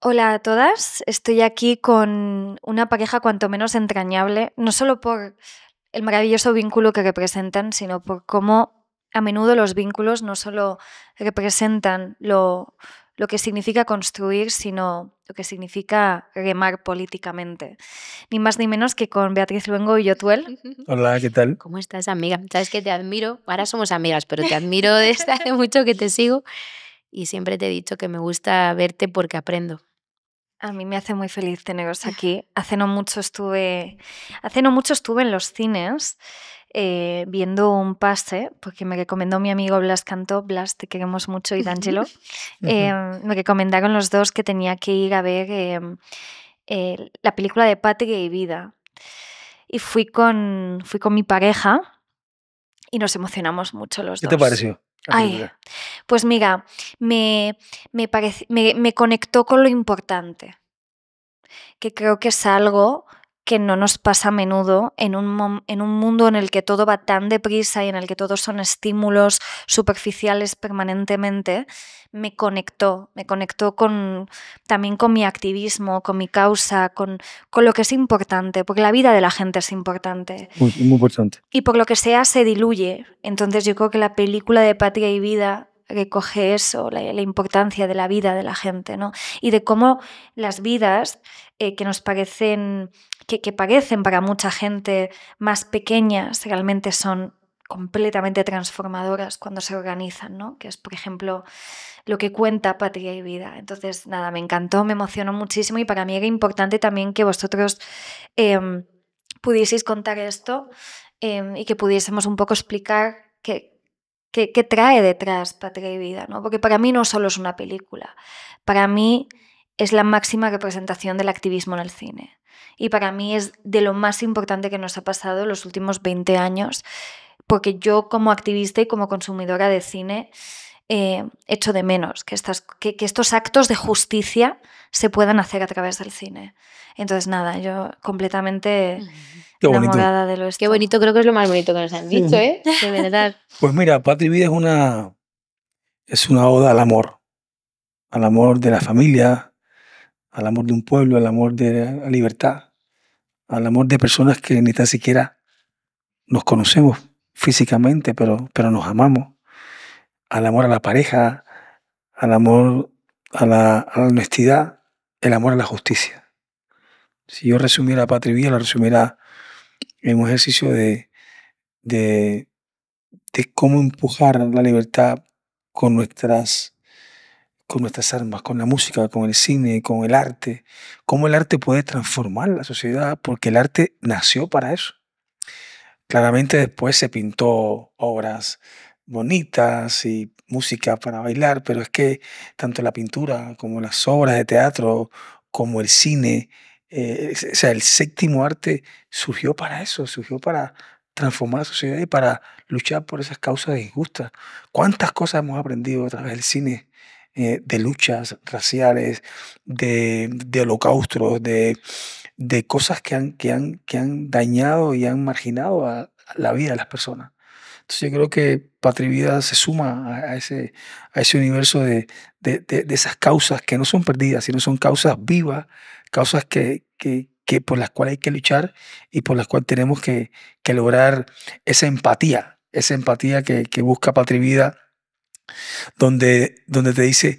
Hola a todas, estoy aquí con una pareja cuanto menos entrañable, no solo por el maravilloso vínculo que representan, sino por cómo a menudo los vínculos no solo representan lo, lo que significa construir, sino lo que significa remar políticamente. Ni más ni menos que con Beatriz Luengo y Yotuel. Hola, ¿qué tal? ¿Cómo estás, amiga? Sabes que te admiro, ahora somos amigas, pero te admiro desde hace mucho que te sigo y siempre te he dicho que me gusta verte porque aprendo. A mí me hace muy feliz teneros aquí. Hace no mucho estuve, hace no mucho estuve en los cines eh, viendo un pase, porque me recomendó mi amigo Blas Cantó, Blas, te queremos mucho, y D'Angelo. Eh, me recomendaron los dos que tenía que ir a ver eh, la película de Patria y Vida. Y fui con, fui con mi pareja y nos emocionamos mucho los dos. ¿Qué te pareció? Ay, pues mira, me, me, me conectó con lo importante, que creo que es algo que no nos pasa a menudo en un, en un mundo en el que todo va tan deprisa y en el que todos son estímulos superficiales permanentemente, me conectó, me conectó con, también con mi activismo, con mi causa, con, con lo que es importante, porque la vida de la gente es importante. Muy, importante. Y por lo que sea, se diluye. Entonces yo creo que la película de Patria y Vida recoge eso, la, importancia de la vida de la gente, ¿no? Y de cómo las vidas eh, que nos parecen que, parecen para mucha gente más pequeñas, realmente son completamente transformadoras cuando se organizan, ¿no? Que es, por ejemplo, lo que cuenta Patria y Vida. Entonces, nada, me encantó, me emocionó muchísimo y para mí era importante también que vosotros em, pudieseis contar esto em, y que pudiésemos un poco explicar qué, qué trae detrás Patria y Vida, ¿no? Porque para mí no solo es una película, para mí es la máxima representación del activismo en el cine y para mí es de lo más importante que nos ha pasado en los últimos 20 años, porque yo como activista y como consumidora de cine eh, echo de menos que, estas, que, estos actos de justicia se puedan hacer a través del cine. Entonces, nada, yo completamente Qué enamorada bonito. de lo Qué bonito, creo que es lo más bonito que nos han dicho, ¿eh? Pues mira, Patri Vida es una, es una oda al amor, al amor de la familia, al amor de un pueblo, al amor de la libertad al amor de personas que ni tan siquiera nos conocemos físicamente, pero, pero nos amamos, al amor a la pareja, al amor a la, honestidad, el amor a la justicia. Si yo resumiera Patria Vía, la resumiera en un ejercicio de, de, de cómo empujar la libertad con nuestras con nuestras armas, con la música, con el cine, con el arte, cómo el arte puede transformar la sociedad, porque el arte nació para eso. Claramente después se pintó obras bonitas y música para bailar, pero es que tanto la pintura como las obras de teatro, como el cine, eh, o sea, el séptimo arte surgió para eso, surgió para transformar la sociedad y para luchar por esas causas injustas. ¿Cuántas cosas hemos aprendido a través del cine? Eh, de luchas raciales, de, holocaustos, de, de cosas que han, que, han, que han dañado y han marginado a, la vida de las personas. Entonces yo creo que Patrivida se suma a, ese, a ese universo de, de, de, esas causas que no son perdidas, sino son causas vivas, causas que, por las cuales hay que luchar y por las cuales tenemos que, lograr esa empatía, esa empatía que, que busca Patrivida donde, donde te dice,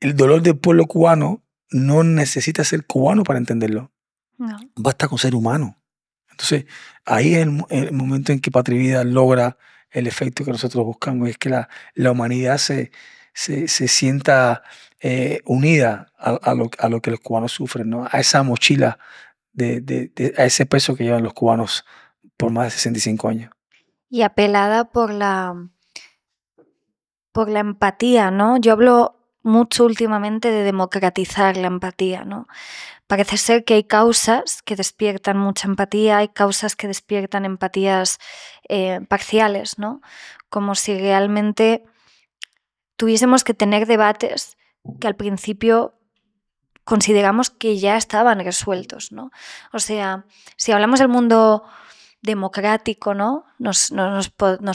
el dolor del pueblo cubano no necesita ser cubano para entenderlo. Basta con ser humano. Entonces, ahí es el, momento en que Patria Vida logra el efecto que nosotros buscamos, es que la, la humanidad se, se, sienta eh, unida a, lo, que los cubanos sufren, ¿no? a esa mochila, de, a ese peso que llevan los cubanos por más de 65 años. Y apelada por la por la empatía, ¿no? Yo hablo mucho últimamente de democratizar la empatía, ¿no? Parece ser que hay causas que despiertan mucha empatía, hay causas que despiertan empatías eh, parciales, ¿no? Como si realmente tuviésemos que tener debates que al principio consideramos que ya estaban resueltos, ¿no? O sea, si hablamos del mundo democrático, ¿no? Nos,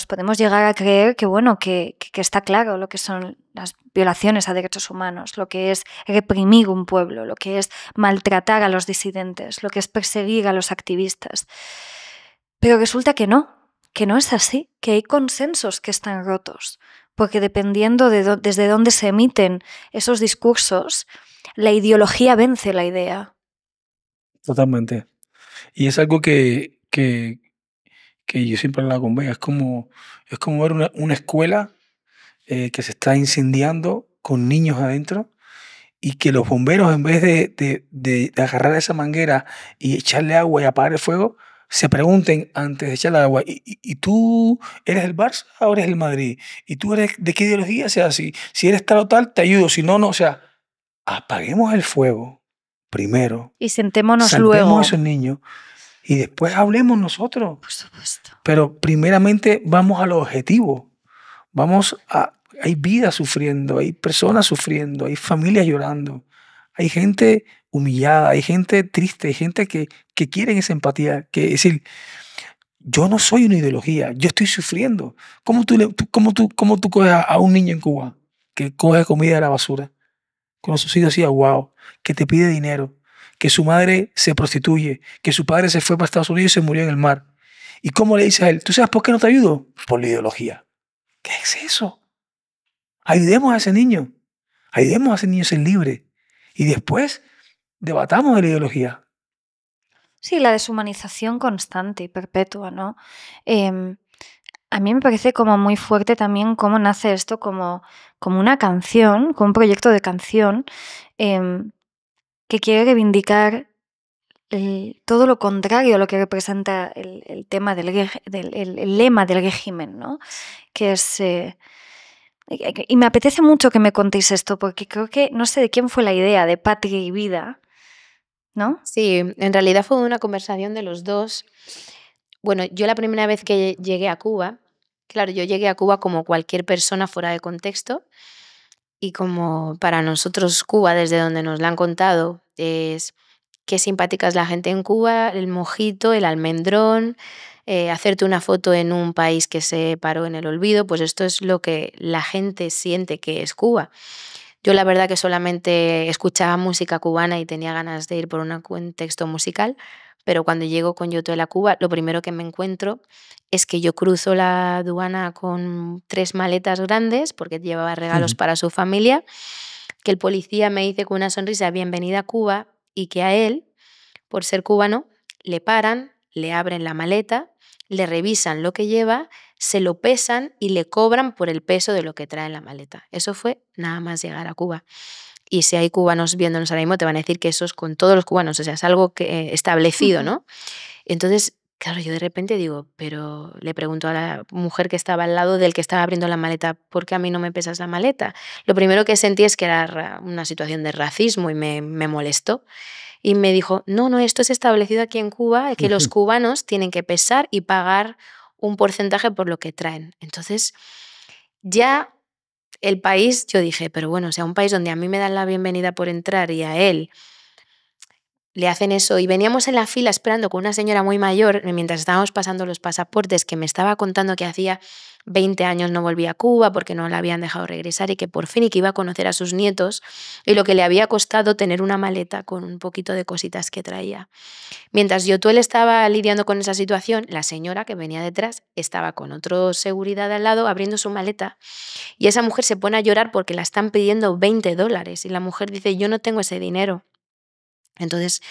podemos llegar a creer que, bueno, que, que, está claro lo que son las violaciones a derechos humanos, lo que es reprimir un pueblo, lo que es maltratar a los disidentes, lo que es perseguir a los activistas. Pero resulta que no, que no es así, que hay consensos que están rotos, porque dependiendo de desde dónde se emiten esos discursos, la ideología vence la idea. Totalmente. Y es algo que, que, que yo siempre la con es como, es como ver una, una escuela eh, que se está incendiando con niños adentro y que los bomberos en vez de, de, agarrar esa manguera y echarle agua y apagar el fuego, se pregunten antes de echarle agua, ¿y, y, tú eres el Barça o eres el Madrid? ¿Y tú eres de qué ideología? O sea, si, eres tal o tal, te ayudo, si no, no, o sea, apaguemos el fuego primero. Y sentémonos luego. un y después hablemos nosotros. Pero primeramente vamos al objetivo. Vamos a... Hay vidas sufriendo, hay personas sufriendo, hay familias llorando, hay gente humillada, hay gente triste, hay gente que, que quiere esa empatía. Que, es decir, yo no soy una ideología, yo estoy sufriendo. ¿Cómo tú, cómo tú, cómo tú coges a, un niño en Cuba que coge comida de la basura, con sus hijos así, wow, que te pide dinero? que su madre se prostituye, que su padre se fue para Estados Unidos y se murió en el mar. ¿Y cómo le dice a él? ¿Tú sabes por qué no te ayudo? Por la ideología. ¿Qué es eso? Ayudemos a ese niño. Ayudemos a ese niño a ser libre. Y después debatamos de la ideología. Sí, la deshumanización constante y perpetua, ¿no? Em, a mí me parece como muy fuerte también cómo nace esto como, como una canción, como un proyecto de canción. Em, que quiere reivindicar eh, todo lo contrario a lo que representa el, tema del, el, lema del régimen, ¿no? Que es eh, eh, y me apetece mucho que me contéis esto porque creo que no sé de quién fue la idea de patria y vida, ¿no? Sí, en realidad fue una conversación de los dos. Bueno, yo la primera vez que llegué a Cuba, claro, yo llegué a Cuba como cualquier persona fuera de contexto y como para nosotros Cuba, desde donde nos la han contado, es qué simpática es la gente en Cuba, el mojito, el almendrón, eh, hacerte una foto en un país que se paró en el olvido, pues esto es lo que la gente siente que es Cuba. Yo la verdad que solamente escuchaba música cubana y tenía ganas de ir por un contexto musical, pero cuando llego con Yoto a la Cuba, lo primero que me encuentro es que yo cruzo la aduana con tres maletas grandes porque llevaba regalos para su familia, que el policía me dice con una sonrisa, bienvenida a Cuba, y que a él, por ser cubano, le paran, le abren la maleta, le revisan lo que lleva, se lo pesan y le cobran por el peso de lo que trae en la maleta. Eso fue nada más llegar a Cuba. Y si hay cubanos viéndonos ahora mismo, te van a decir que eso es con todos los cubanos, o sea, es algo que, eh, establecido, ¿no? Entonces, Claro, yo de repente digo, pero le pregunto a la mujer que estaba al lado del que estaba abriendo la maleta, ¿por qué a mí no me pesas la maleta? Lo primero que sentí es que era una situación de racismo y me, molestó. Y me dijo, no, no, esto es establecido aquí en Cuba, que los cubanos tienen que pesar y pagar un porcentaje por lo que traen. Entonces, ya el país, yo dije, pero bueno, o sea, un país donde a mí me dan la bienvenida por entrar y a él le hacen eso. Y veníamos en la fila esperando con una señora muy mayor eh, mientras estábamos pasando los pasaportes que me estaba contando que hacía 20 años no volvía a Cuba porque no la habían dejado regresar y que por fin iba a conocer a sus nietos y lo que le había costado tener una maleta con un poquito de cositas que traía. Mientras Yotuel estaba lidiando con esa situación, la señora que venía detrás estaba con otro seguridad al lado abriendo su maleta y esa mujer se pone a llorar porque la están pidiendo 20 dólares y la mujer dice yo no tengo ese dinero. Entonces,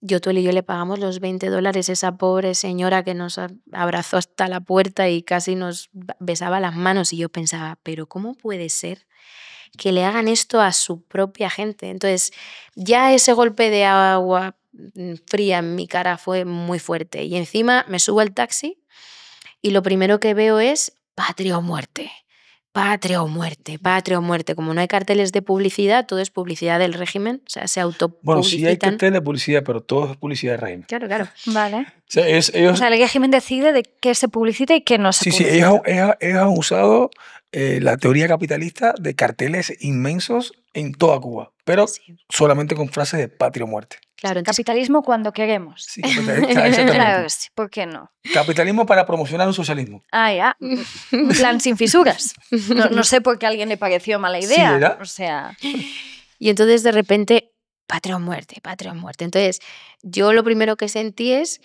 yo, tú y yo le pagamos los 20 dólares a esa pobre señora que nos abrazó hasta la puerta y casi nos besaba las manos y yo pensaba, pero ¿cómo puede ser? que le hagan esto a su propia gente. Entonces, ya ese golpe de agua mm, fría en mi cara fue muy fuerte. Y encima me subo al taxi y lo primero que veo es patria o muerte patria o muerte, patria o muerte. Como no hay carteles de publicidad, todo es publicidad del régimen, o sea, se autopublicitan. Bueno, sí hay carteles de publicidad, pero todo es publicidad del régimen. Claro, claro. Vale. O sea, el régimen decide de qué se publicita y qué no se publicita. Sí, sí, ellos, han usado eh, la teoría capitalista de carteles inmensos en toda Cuba, pero solamente con frases de patria o muerte. Claro, capitalismo cuando queremos. Sí, pues, eh, claro, ¿por qué no? Capitalismo para promocionar un socialismo. Ah, ya. Un plan sin fisuras. No, sé por qué a alguien le pareció mala idea. o sea. Y entonces de repente, patrón muerte, patrón muerte. Entonces, yo lo primero que sentí es,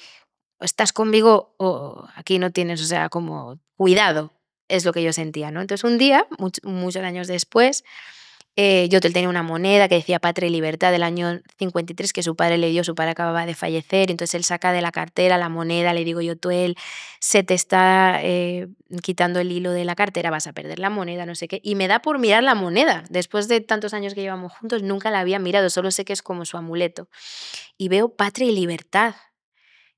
estás conmigo o aquí no tienes, o sea, como cuidado, es lo que yo sentía, ¿no? Entonces un día, muchos años después, eh, Yotel tenía una moneda que decía Patria y Libertad del año 53 que su padre le dio, su padre acababa de fallecer, entonces él saca de la cartera la moneda, le digo yo Yotel, se te está eh, quitando el hilo de la cartera, vas a perder la moneda, no sé qué, y me da por mirar la moneda, después de tantos años que llevamos juntos, nunca la había mirado, solo sé que es como su amuleto, y veo Patria y Libertad,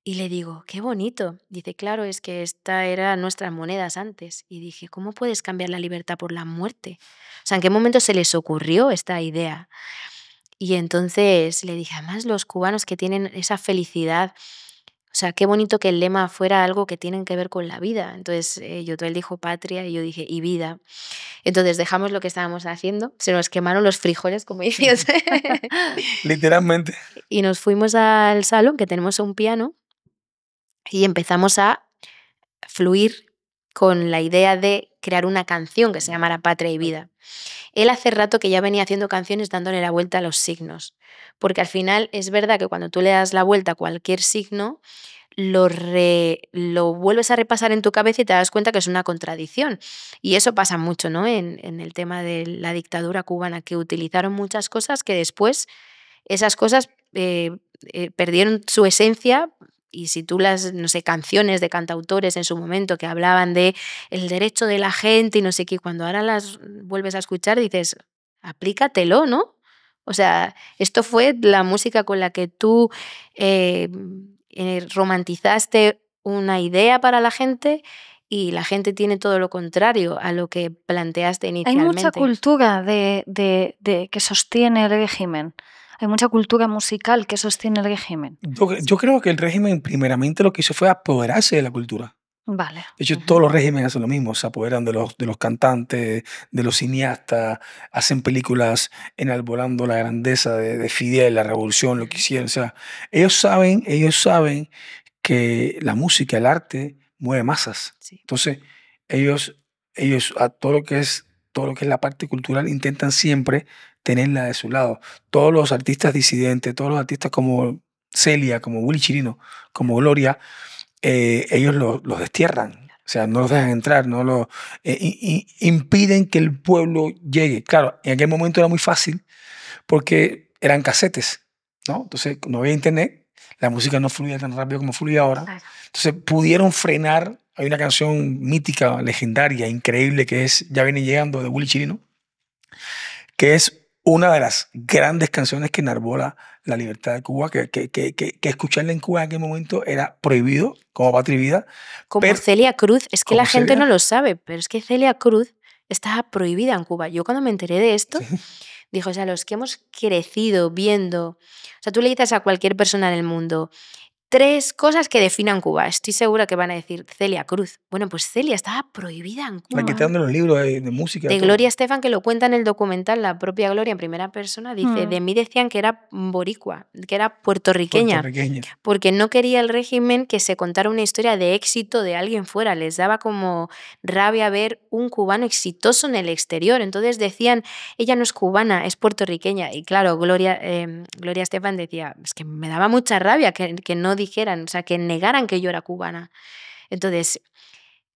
y le digo, qué bonito. Dice, claro, es que esta era nuestras monedas antes. Y dije, ¿cómo puedes cambiar la libertad por la muerte? O sea, ¿en qué momento se les ocurrió esta idea? Y entonces le dije, además los cubanos que tienen esa felicidad, o sea, qué bonito que el lema fuera algo que tienen que ver con la vida. Entonces, yo yo, él dijo patria y yo dije, y vida. Entonces, dejamos lo que estábamos haciendo, se nos quemaron los frijoles, como dices. Literalmente. Y nos fuimos al salón, que tenemos un piano, y empezamos a fluir con la idea de crear una canción que se llamara Patria y Vida. Él hace rato que ya venía haciendo canciones dándole la vuelta a los signos, porque al final es verdad que cuando tú le das la vuelta a cualquier signo, lo, lo vuelves a repasar en tu cabeza y te das cuenta que es una contradicción. Y eso pasa mucho ¿no? en, el tema de la dictadura cubana, que utilizaron muchas cosas que después esas cosas eh, eh, perdieron su esencia y si tú las, no sé, canciones de cantautores en su momento que hablaban de el derecho de la gente y no sé qué, cuando ahora las vuelves a escuchar dices, aplícatelo, ¿no? O sea, esto fue la música con la que tú eh, eh, romantizaste una idea para la gente y la gente tiene todo lo contrario a lo que planteaste inicialmente. Hay mucha cultura de, de, de que sostiene el régimen hay mucha cultura musical que sostiene el régimen. Yo, creo que el régimen primeramente lo que hizo fue apoderarse de la cultura. Vale. De hecho, todos los regímenes hacen lo mismo, se apoderan de los, de los cantantes, de los cineastas, hacen películas enalborando la grandeza de, Fidel, la revolución, lo que hicieron. O sea, ellos saben, ellos saben que la música, el arte, mueve masas. Entonces, ellos, ellos a todo lo que es todo lo que es la parte cultural intentan siempre tenerla de su lado. Todos los artistas disidentes, todos los artistas como Celia, como Willy Chirino, como Gloria, eh, ellos los destierran. O sea, no los dejan entrar, no los eh, impiden que el pueblo llegue. Claro, en aquel momento era muy fácil porque eran casetes, ¿no? Entonces, no había internet, la música no fluía tan rápido como fluye ahora. Entonces, pudieron frenar. Hay una canción mítica, legendaria, increíble, que es Ya viene llegando, de Willy Chirino, que es una de las grandes canciones que enarbola la libertad de Cuba, que, que, escucharla en Cuba en aquel momento era prohibido como patria vida. Como Celia Cruz, es que la gente no lo sabe, pero es que Celia Cruz estaba prohibida en Cuba. Yo cuando me enteré de esto, dijo o sea, los que hemos crecido viendo, o sea, tú le dices a cualquier persona en el mundo, tres cosas que definan Cuba. Estoy segura que van a decir Celia Cruz. Bueno, pues Celia estaba prohibida en Cuba. La ¿eh? quitando los libros eh, de, música. De Gloria Estefan, que lo cuenta en el documental, la propia Gloria en primera persona, dice, mm. de mí decían que era boricua, que era puertorriqueña, porque no quería el régimen que se contara una historia de éxito de alguien fuera. Les daba como rabia ver un cubano exitoso en el exterior. Entonces decían, ella no es cubana, es puertorriqueña. Y claro, Gloria, eh, Gloria Estefan decía, es que me daba mucha rabia que no dijeran, o sea, que negaran que yo era cubana. Entonces,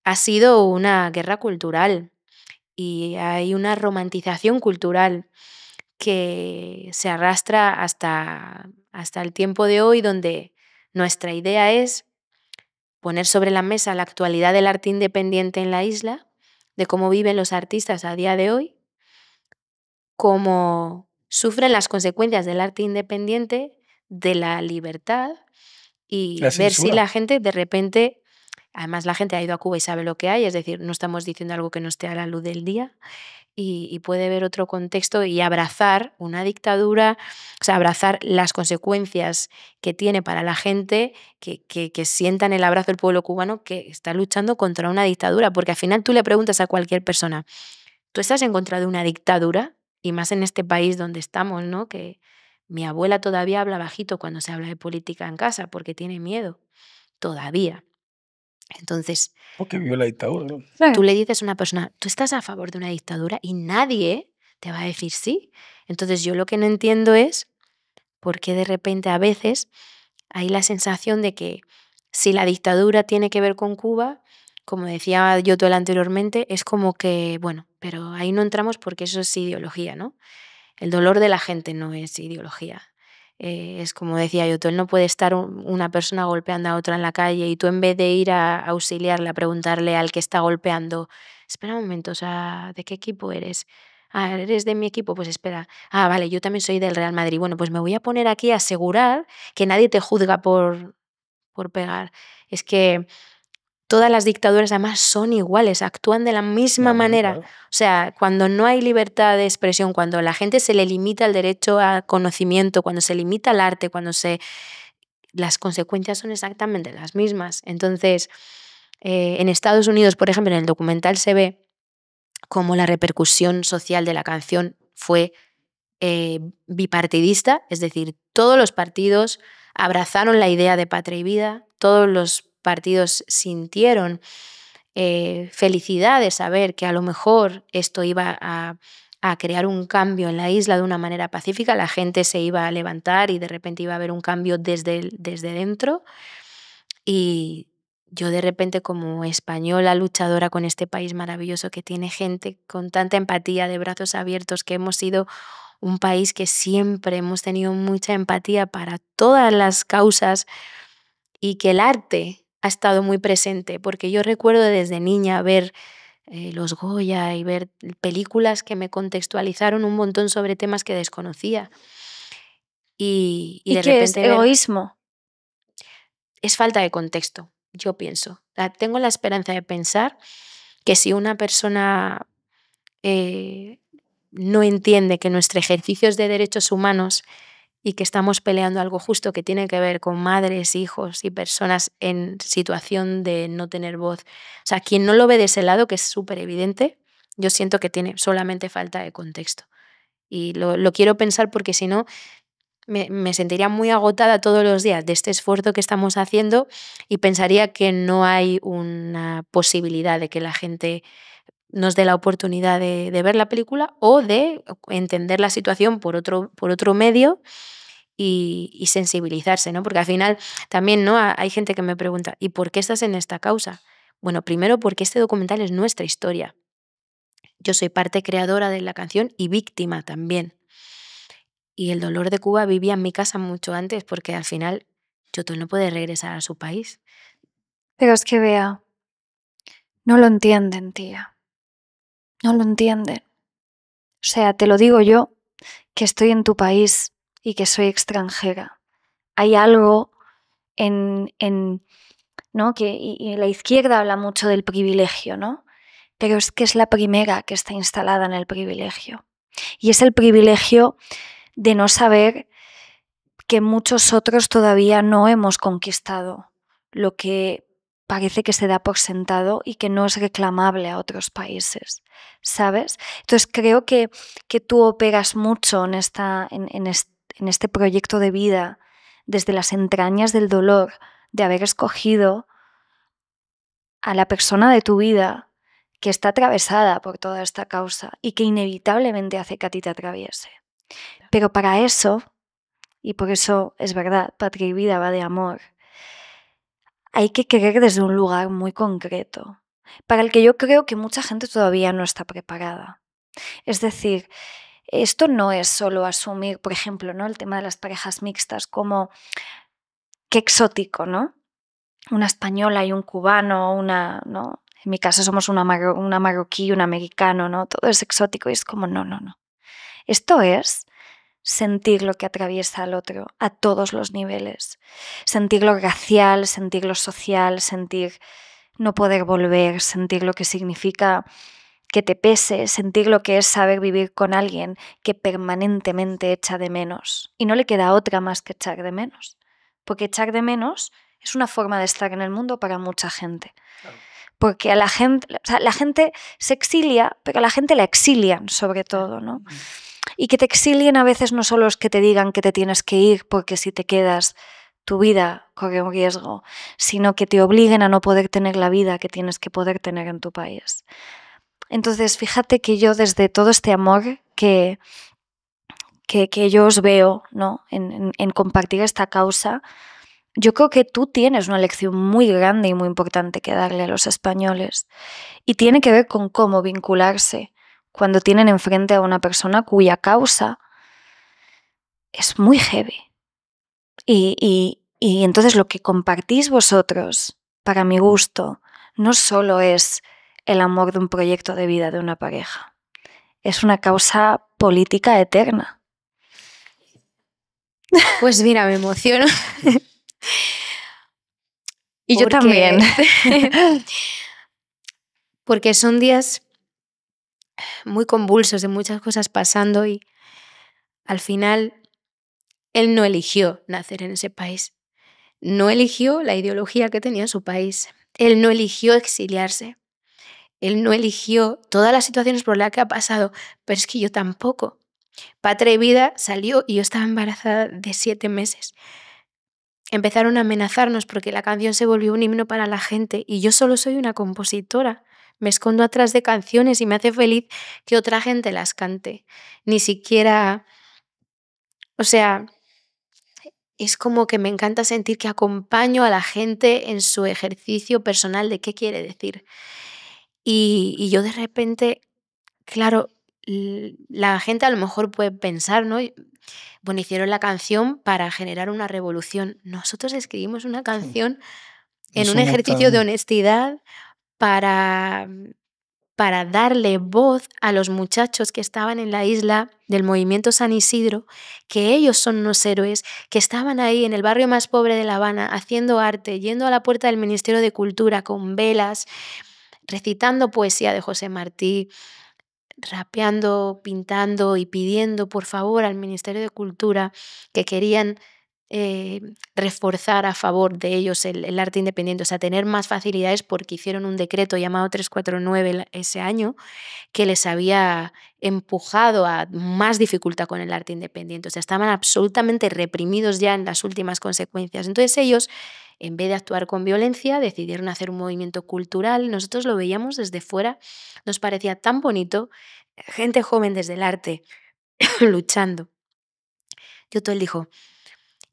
ha sido una guerra cultural y hay una romantización cultural que se arrastra hasta, hasta el tiempo de hoy, donde nuestra idea es poner sobre la mesa la actualidad del arte independiente en la isla, de cómo viven los artistas a día de hoy, cómo sufren las consecuencias del arte independiente, de la libertad y ver si la gente de repente, además la gente ha ido a Cuba y sabe lo que hay, es decir, no estamos diciendo algo que no esté a la luz del día. Y, puede ver otro contexto y abrazar una dictadura, o sea, abrazar las consecuencias que tiene para la gente que, que, sientan el abrazo del pueblo cubano que está luchando contra una dictadura, porque al final tú le preguntas a cualquier persona, ¿tú estás en contra de una dictadura? y más en este país donde estamos, ¿no? Que, mi abuela todavía habla bajito cuando se habla de política en casa porque tiene miedo, todavía. Entonces... Porque oh, vio la dictadura. Tú le dices a una persona, tú estás a favor de una dictadura y nadie te va a decir sí. Entonces yo lo que no entiendo es por qué de repente a veces hay la sensación de que si la dictadura tiene que ver con Cuba, como decía yo anteriormente, es como que, bueno, pero ahí no entramos porque eso es ideología, ¿no? El dolor de la gente no es ideología. Eh, es como decía yo, tú no puede estar una persona golpeando a otra en la calle y tú en vez de ir a, auxiliarle, a preguntarle al que está golpeando, espera un momento, o sea, ¿de qué equipo eres? Ah, eres de mi equipo, pues espera. Ah, vale, yo también soy del Real Madrid. Bueno, pues me voy a poner aquí a asegurar que nadie te juzga por, por pegar. Es que Todas las dictaduras además son iguales, actúan de la misma manera. O sea, cuando no hay libertad de expresión, cuando la gente se le limita el derecho a conocimiento, cuando se limita el arte, cuando se... Las consecuencias son exactamente las mismas. Entonces, eh, en Estados Unidos, por ejemplo, en el documental se ve cómo la repercusión social de la canción fue eh, bipartidista, es decir, todos los partidos abrazaron la idea de patria y vida, todos los partidos sintieron eh, felicidad de saber que a lo mejor esto iba a, crear un cambio en la isla de una manera pacífica, la gente se iba a levantar y de repente iba a haber un cambio desde, desde dentro. Y yo de repente como española luchadora con este país maravilloso que tiene gente con tanta empatía, de brazos abiertos, que hemos sido un país que siempre hemos tenido mucha empatía para todas las causas y que el arte ha estado muy presente, porque yo recuerdo desde niña ver eh, los Goya y ver películas que me contextualizaron un montón sobre temas que desconocía. Y, y, de repente es egoísmo? Es falta de contexto, yo pienso. tengo la esperanza de pensar que si una persona eh, no entiende que nuestro ejercicio de derechos humanos y que estamos peleando algo justo que tiene que ver con madres, hijos y personas en situación de no tener voz. O sea, quien no lo ve de ese lado, que es súper evidente, yo siento que tiene solamente falta de contexto. Y lo, quiero pensar porque si no, me, me, sentiría muy agotada todos los días de este esfuerzo que estamos haciendo y pensaría que no hay una posibilidad de que la gente nos dé la oportunidad de, ver la película o de entender la situación por otro, medio y, sensibilizarse, ¿no? Porque al final también ¿no? hay gente que me pregunta, ¿y por qué estás en esta causa? Bueno, primero porque este documental es nuestra historia. Yo soy parte creadora de la canción y víctima también. Y el dolor de Cuba vivía en mi casa mucho antes porque al final tú no puede regresar a su país. Pero es que vea, no lo entienden, tía. No lo entiende. O sea, te lo digo yo, que estoy en tu país y que soy extranjera. Hay algo en, en ¿no? Que y la izquierda habla mucho del privilegio, ¿no? Pero es que es la primera que está instalada en el privilegio. Y es el privilegio de no saber que muchos otros todavía no hemos conquistado lo que parece que se da por sentado y que no es reclamable a otros países, ¿sabes? Entonces creo que, tú operas mucho en, esta, en, este proyecto de vida desde las entrañas del dolor de haber escogido a la persona de tu vida que está atravesada por toda esta causa y que inevitablemente hace que a ti te atraviese. Pero para eso, y por eso es verdad, Patria y Vida va de amor, hay que querer desde un lugar muy concreto, para el que yo creo que mucha gente todavía no está preparada. Es decir, esto no es solo asumir, por ejemplo, ¿no? el tema de las parejas mixtas como qué exótico, ¿no? Una española y un cubano, una, ¿no? En mi caso somos una, una marroquí y un americano, ¿no? Todo es exótico y es como, no, no, no. Esto es sentir lo que atraviesa al otro a todos los niveles. Sentir lo racial, sentir lo social, sentir no poder volver, sentir lo que significa que te pese, sentir lo que es saber vivir con alguien que permanentemente echa de menos. Y no le queda otra más que echar de menos. Porque echar de menos es una forma de estar en el mundo para mucha gente porque a la gente, la gente se exilia, pero a la gente la exilian sobre todo, ¿no? Y que te exilien a veces no solo es que te digan que te tienes que ir porque si te quedas tu vida corre un riesgo, sino que te obliguen a no poder tener la vida que tienes que poder tener en tu país. Entonces, fíjate que yo desde todo este amor que, que, yo os veo ¿no? en compartir esta causa, yo creo que tú tienes una lección muy grande y muy importante que darle a los españoles y tiene que ver con cómo vincularse cuando tienen enfrente a una persona cuya causa es muy heavy. Y, entonces lo que compartís vosotros, para mi gusto, no solo es el amor de un proyecto de vida de una pareja, es una causa política eterna. Pues mira, me emociono. Y yo también. porque son días muy convulsos, de muchas cosas pasando y al final él no eligió nacer en ese país. No eligió la ideología que tenía en su país. Él no eligió exiliarse. Él no eligió todas las situaciones por las que ha pasado, pero es que yo tampoco. Patria y Vida salió y yo estaba embarazada de siete meses empezaron a amenazarnos porque la canción se volvió un himno para la gente y yo solo soy una compositora. Me escondo atrás de canciones y me hace feliz que otra gente las cante. Ni siquiera... O sea, es como que me encanta sentir que acompaño a la gente en su ejercicio personal de qué quiere decir. Y, yo de repente, claro, la gente a lo mejor puede pensar, ¿no? Bueno, hicieron la canción para generar una revolución. Nosotros escribimos una canción en un ejercicio de honestidad para, para darle voz a los muchachos que estaban en la isla del movimiento San Isidro, que ellos son unos héroes, que estaban ahí en el barrio más pobre de La Habana haciendo arte, yendo a la puerta del Ministerio de Cultura con velas, recitando poesía de José Martí rapeando, pintando y pidiendo por favor al Ministerio de Cultura que querían eh, reforzar a favor de ellos el, arte independiente, o sea, tener más facilidades porque hicieron un decreto llamado 349 ese año que les había empujado a más dificultad con el arte independiente, o sea, estaban absolutamente reprimidos ya en las últimas consecuencias. Entonces ellos, en vez de actuar con violencia, decidieron hacer un movimiento cultural. Nosotros lo veíamos desde fuera, nos parecía tan bonito, gente joven desde el arte, luchando. yo todo el dijo,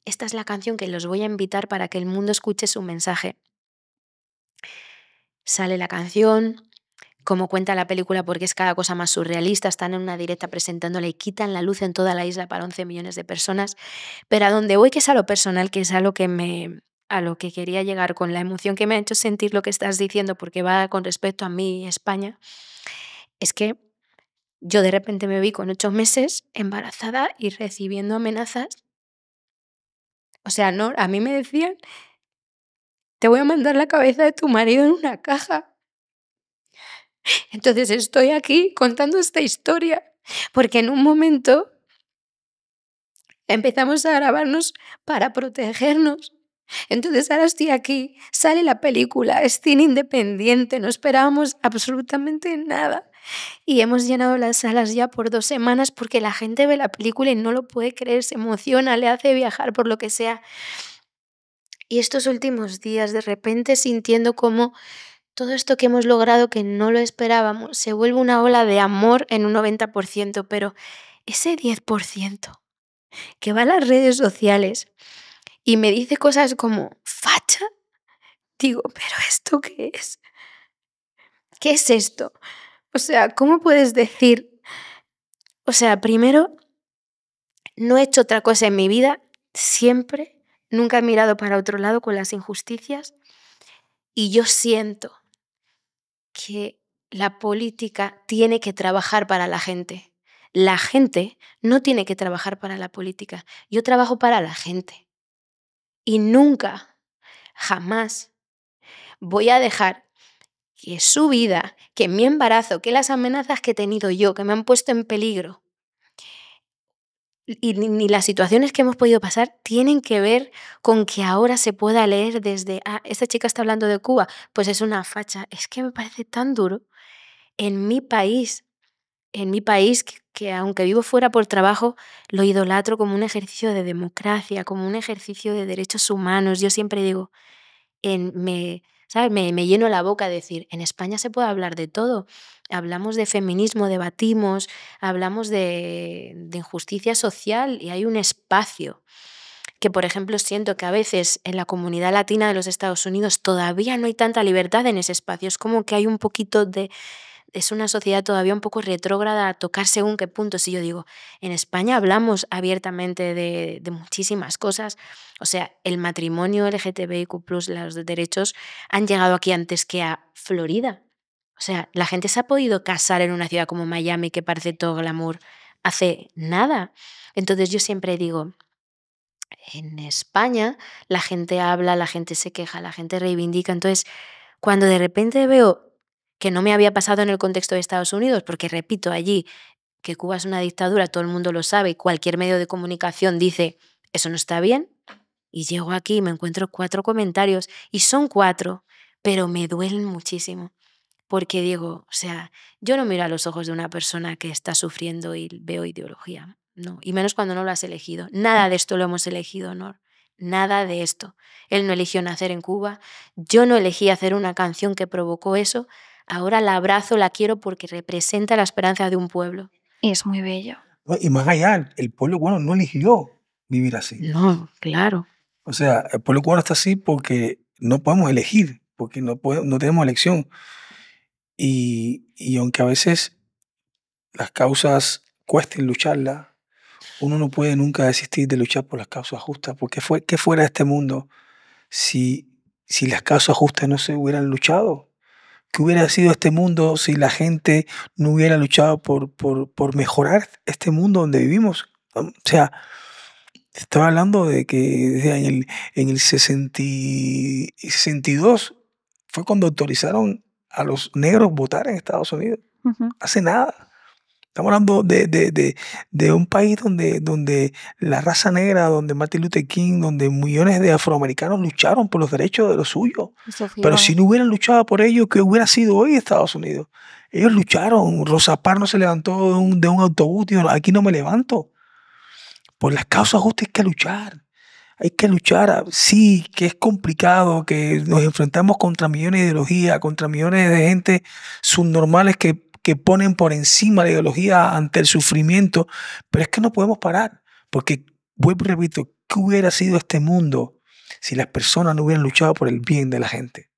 esta es la canción que los voy a invitar para que el mundo escuche su mensaje. Sale la canción, como cuenta la película porque es cada cosa más surrealista, están en una directa presentándola y quitan la luz en toda la isla para 11 millones de personas, pero a donde voy que es a lo personal, que es a lo que me a lo que quería llegar con la emoción que me ha hecho sentir lo que estás diciendo porque va con respecto a mí España, es que yo de repente me vi con ocho meses embarazada y recibiendo amenazas o sea, no, a mí me decían, te voy a mandar la cabeza de tu marido en una caja. Entonces estoy aquí contando esta historia, porque en un momento empezamos a grabarnos para protegernos. Entonces ahora estoy aquí, sale la película, es cine independiente, no esperábamos absolutamente nada y hemos llenado las salas ya por dos semanas porque la gente ve la película y no lo puede creer, se emociona, le hace viajar por lo que sea. Y estos últimos días, de repente sintiendo como todo esto que hemos logrado que no lo esperábamos se vuelve una ola de amor en un 90%, pero ese 10% que va a las redes sociales y me dice cosas como facha, digo, pero ¿esto qué es? ¿Qué es esto? O sea, ¿cómo puedes decir? O sea, primero, no he hecho otra cosa en mi vida, siempre, nunca he mirado para otro lado con las injusticias y yo siento que la política tiene que trabajar para la gente. La gente no tiene que trabajar para la política. Yo trabajo para la gente. Y nunca, jamás voy a dejar que su vida, que mi embarazo, que las amenazas que he tenido yo, que me han puesto en peligro, y ni las situaciones que hemos podido pasar tienen que ver con que ahora se pueda leer desde, ah, esta chica está hablando de Cuba, pues es una facha. Es que me parece tan duro. En mi país, en mi país, que, aunque vivo fuera por trabajo, lo idolatro como un ejercicio de democracia, como un ejercicio de derechos humanos. Yo siempre digo, en, me, me, lleno la boca de decir, en España se puede hablar de todo. Hablamos de feminismo, debatimos, hablamos de, de injusticia social y hay un espacio que por ejemplo siento que a veces en la comunidad latina de los Estados Unidos todavía no hay tanta libertad en ese espacio. Es como que hay un poquito de es una sociedad todavía un poco retrógrada a tocar según qué puntos. Si yo digo, en España hablamos abiertamente de, muchísimas cosas. O sea, el matrimonio LGTBIQ, los derechos, han llegado aquí antes que a Florida. O sea, la gente se ha podido casar en una ciudad como Miami, que parece todo glamour, hace nada. Entonces yo siempre digo, en España la gente habla, la gente se queja, la gente reivindica. Entonces, cuando de repente veo que no me había pasado en el contexto de Estados Unidos, porque repito, allí que Cuba es una dictadura, todo el mundo lo sabe, y cualquier medio de comunicación dice, eso no está bien. Y llego aquí y me encuentro cuatro comentarios, y son cuatro, pero me duelen muchísimo, porque digo, o sea, yo no miro a los ojos de una persona que está sufriendo y veo ideología, no, y menos cuando no lo has elegido. Nada de esto lo hemos elegido, Honor Nada de esto. Él no eligió nacer en Cuba, yo no elegí hacer una canción que provocó eso, ahora la abrazo, la quiero porque representa la esperanza de un pueblo. Y es muy bello. y más allá, el pueblo cubano no eligió vivir así. No, claro. O sea, el pueblo cubano está así porque no podemos elegir, porque no, podemos, no tenemos elección. Y, y aunque a veces las causas cuesten lucharlas, uno no puede nunca desistir de luchar por las causas justas, porque fue, ¿qué fuera de este mundo si, si las causas justas no se hubieran luchado? ¿Qué hubiera sido este mundo si la gente no hubiera luchado por, por, mejorar este mundo donde vivimos? O sea, estaba hablando de que en el, en el 62 fue cuando autorizaron a los negros votar en Estados Unidos. Hace nada. Estamos hablando de, de, un país donde, donde la raza negra, donde Martin Luther King, donde millones de afroamericanos lucharon por los derechos de los suyos. Pero si no hubieran luchado por ellos, ¿qué hubiera sido hoy Estados Unidos? Ellos lucharon. Rosa no se levantó de un, de autobús y aquí no me levanto. Por las causas justas hay que luchar. Hay que luchar, sí, que es complicado, que nos enfrentamos contra millones de ideologías, contra millones de gente subnormales que que ponen por encima la ideología ante el sufrimiento, pero es que no podemos parar, porque, vuelvo repito, ¿qué hubiera sido este mundo si las personas no hubieran luchado por el bien de la gente?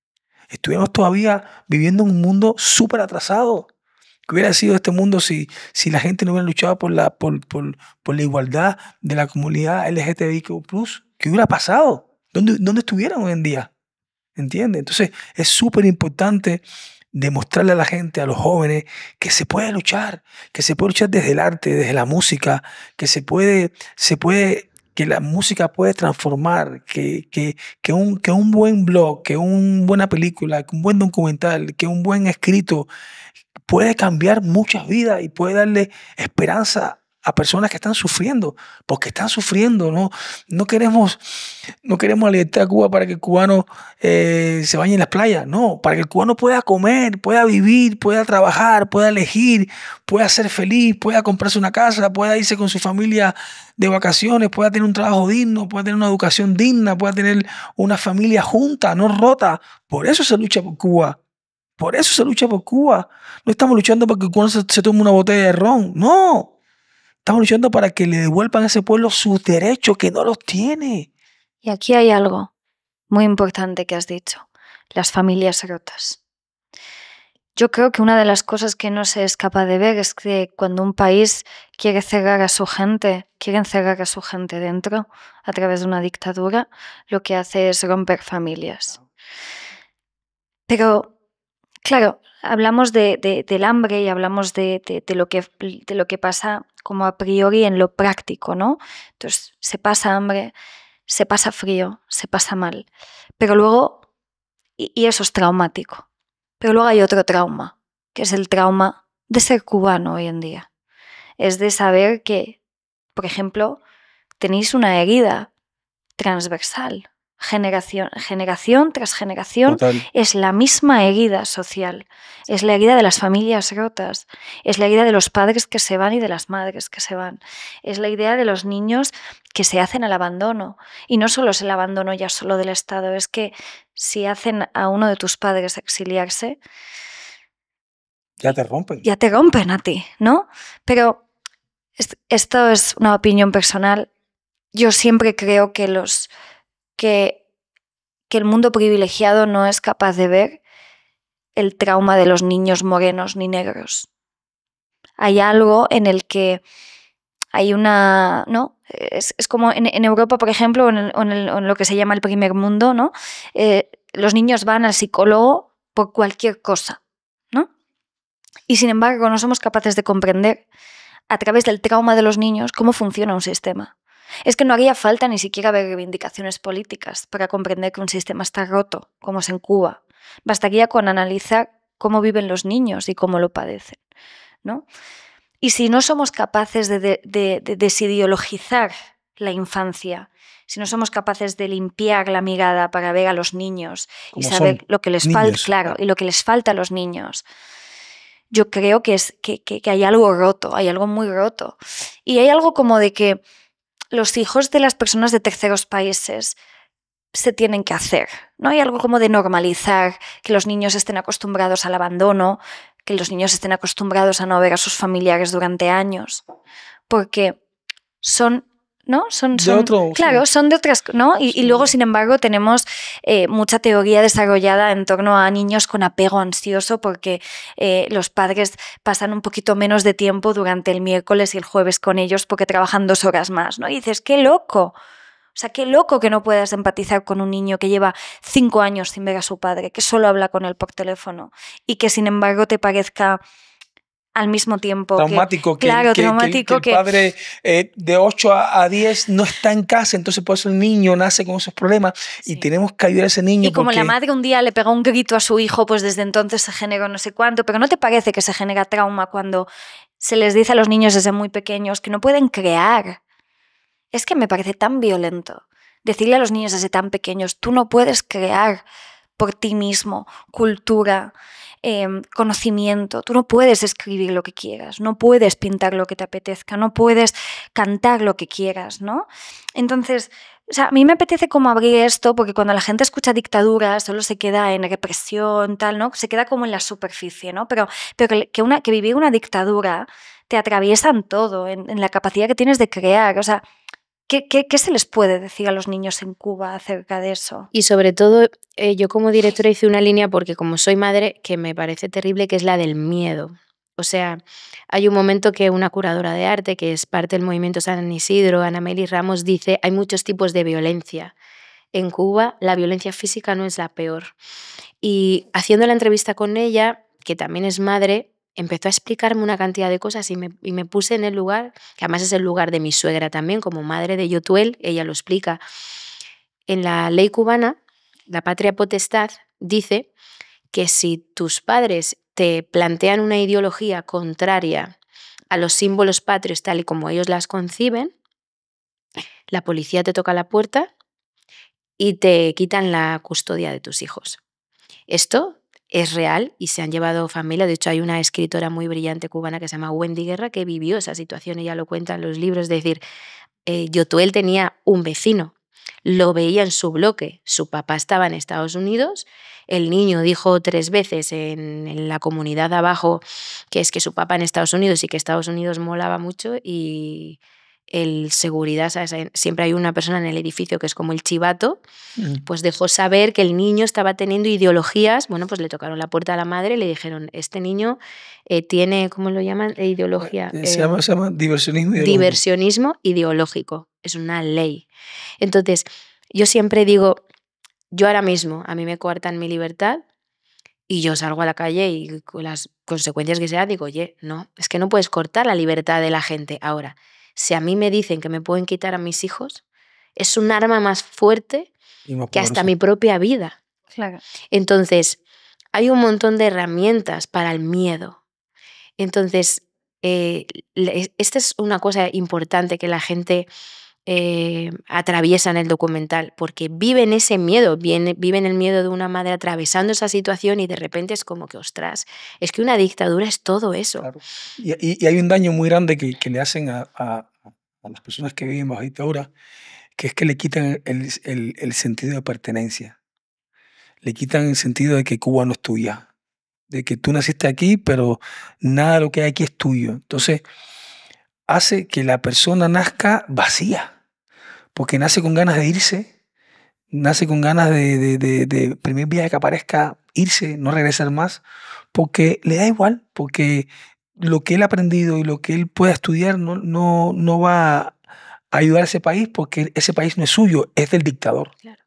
Estuviéramos todavía viviendo en un mundo súper atrasado. ¿Qué hubiera sido este mundo si, si la gente no hubiera luchado por la, por, la igualdad de la comunidad LGTBIQ? ¿Qué hubiera pasado? ¿Dónde, ¿Dónde estuvieran hoy en día? ¿Entiendes? Entonces es súper importante demostrarle a la gente, a los jóvenes, que se puede luchar, que se puede luchar desde el arte, desde la música, que se puede, se puede, que la música puede transformar, que, un, que un buen blog, que una buena película, que un buen documental, que un buen escrito puede cambiar muchas vidas y puede darle esperanza a personas que están sufriendo, porque están sufriendo, no, no, queremos, no queremos Cuba para que el cubano eh, se bañe en las playas, no, para que el cubano pueda comer, pueda vivir, pueda trabajar, pueda elegir, pueda ser feliz, pueda comprarse una casa, pueda irse con su familia de vacaciones, pueda tener un trabajo digno, pueda tener una educación digna, pueda tener una familia junta, no rota. Por eso se lucha por Cuba. Por eso se lucha por Cuba. No estamos luchando porque el cubano se tome una botella de ron. No, Estamos luchando para que le devuelvan a ese pueblo sus derechos que no los tiene. Y aquí hay algo muy importante que has dicho, las familias rotas. Yo creo que una de las cosas que no se es capaz de ver es que cuando un país quiere cerrar a su gente, quieren cerrar a su gente dentro a través de una dictadura, lo que hace es romper familias. Pero, claro, hablamos de, del hambre y hablamos de, lo que, pasa como a priori en lo práctico, ¿no? Entonces, se pasa hambre, se pasa frío, se pasa mal. Pero luego, y eso es traumático. Pero luego hay otro trauma, que es el trauma de ser cubano hoy en día. Es de saber que, por ejemplo, tenéis una herida transversal, generación, generación tras generación, es la misma herida social, es la herida de las familias rotas, es la herida de los padres que se van y de las madres que se van, es la idea de los niños que se hacen al abandono. Y no solo es el abandono ya solo del Estado, es que si hacen a uno de tus padres exiliarse... Ya te rompen. Ya te rompen a ti, ¿no? Pero esto es una opinión personal. Yo siempre creo que los que, que el mundo privilegiado no es capaz de ver el trauma de los niños morenos ni negros. Hay algo en el que hay una, ¿no? Es, como en, Europa, por ejemplo, en, en, lo que se llama el primer mundo, ¿no? Eh, los niños van al psicólogo por cualquier cosa, ¿no? Y sin embargo, no somos capaces de comprender a través del trauma de los niños cómo funciona un sistema. Es que no haría falta ni siquiera ver reivindicaciones políticas para comprender que un sistema está roto, como es en Cuba. Bastaría con analizar cómo viven los niños y cómo lo padecen. ¿no? Y si no somos capaces de, desideologizar la infancia, si no somos capaces de limpiar la mirada para ver a los niños y saber lo que les falta, claro, y lo que les falta a los niños, yo creo que, es, que hay algo roto, hay algo muy roto. Y hay algo como de que los hijos de las personas de terceros países se tienen que hacer. No hay algo como de normalizar que los niños estén acostumbrados al abandono, que los niños estén acostumbrados a no ver a sus familiares durante años, porque son ¿no? Son, claro, son de otras, ¿no? Y, luego, sin embargo, tenemos eh, mucha teoría desarrollada en torno a niños con apego ansioso porque eh, los padres pasan un poquito menos de tiempo durante el miércoles y el jueves con ellos porque trabajan dos horas más, ¿no? Y dices, qué loco. O sea, qué loco que no puedas empatizar con un niño que lleva cinco años sin ver a su padre, que solo habla con él por teléfono y que sin embargo te parezca al mismo tiempo. Traumático, que, claro, traumático que, el, padre de 8 a, 10 no está en casa, entonces por eso el niño nace con esos problemas y tenemos que ayudar a ese niño. Y como la madre un día le pegó un grito a su hijo, pues desde entonces se generó no sé cuánto, pero ¿no te parece que se genera trauma cuando se les dice a los niños desde muy pequeños que no pueden crear? Es que me parece tan violento decirle a los niños desde tan pequeños, tú no puedes crear por ti mismo cultura, Em, conocimiento. Tú no puedes escribir lo que quieras, no puedes pintar lo que te apetezca, no puedes cantar lo que quieras, ¿no? Entonces, o sea, a mí me apetece como abrir esto porque cuando la gente escucha dictadura solo se queda en represión, tal, ¿no? Se queda como en la superficie, ¿no? Pero, pero que, una, que vivir una dictadura te atraviesa en todo, en, en la capacidad que tienes de crear, o sea, ¿Qué, se les puede decir a los niños en Cuba acerca de eso? Y sobre todo, eh, yo como directora hice una línea porque como soy madre, que me parece terrible, que es la del miedo. O sea, hay un momento que una curadora de arte, que es parte del movimiento San Isidro, Ana Meli Ramos, dice, hay muchos tipos de violencia. En Cuba la violencia física no es la peor. Y haciendo la entrevista con ella, que también es madre, empezó a explicarme una cantidad de cosas y me, puse en el lugar, que además es el lugar de mi suegra también, como madre de Yotuel, ella lo explica. En la ley cubana, la patria potestad dice que si tus padres te plantean una ideología contraria a los símbolos patrios tal y como ellos las conciben, la policía te toca la puerta y te quitan la custodia de tus hijos. Esto es real y se han llevado familia. De hecho, hay una escritora muy brillante cubana que se llama Wendy Guerra que vivió esa situación, y ella lo cuenta en los libros, es decir, eh, Yotuel tenía un vecino, lo veía en su bloque, su papá estaba en Estados Unidos, el niño dijo tres veces en, la comunidad abajo que es que su papá en Estados Unidos y que Estados Unidos molaba mucho y el seguridad, siempre hay una persona en el edificio que es como el chivato, mm. pues dejó saber que el niño estaba teniendo ideologías, bueno, pues le tocaron la puerta a la madre y le dijeron, este niño eh, tiene, ¿cómo lo llaman? E ideología. Eh, se, eh, llama, se llama diversionismo ideológico. Diversionismo ideológico, es una ley. Entonces, yo siempre digo, yo ahora mismo, a mí me coartan mi libertad, y yo salgo a la calle y con las consecuencias que sea digo, oye, no, es que no puedes cortar la libertad de la gente ahora si a mí me dicen que me pueden quitar a mis hijos, es un arma más fuerte que hasta mi propia vida. Entonces, hay un montón de herramientas para el miedo. Entonces, eh, esta es una cosa importante que la gente eh, atraviesan el documental, porque viven ese miedo, viven el miedo de una madre atravesando esa situación y de repente es como que, ostras, es que una dictadura es todo eso. Y, hay un daño muy grande que, le hacen a, las personas que viven bajo dictadura, que es que le quitan el, el sentido de pertenencia, le quitan el sentido de que Cuba no es tuya, de que tú naciste aquí, pero nada de lo que hay aquí es tuyo. Entonces, hace que la persona nazca vacía porque nace con ganas de irse, nace con ganas de, primer viaje que aparezca, irse, no regresar más, porque le da igual, porque lo que él ha aprendido y lo que él pueda estudiar no, no, no va a ayudar a ese país porque ese país no es suyo, es del dictador. Claro.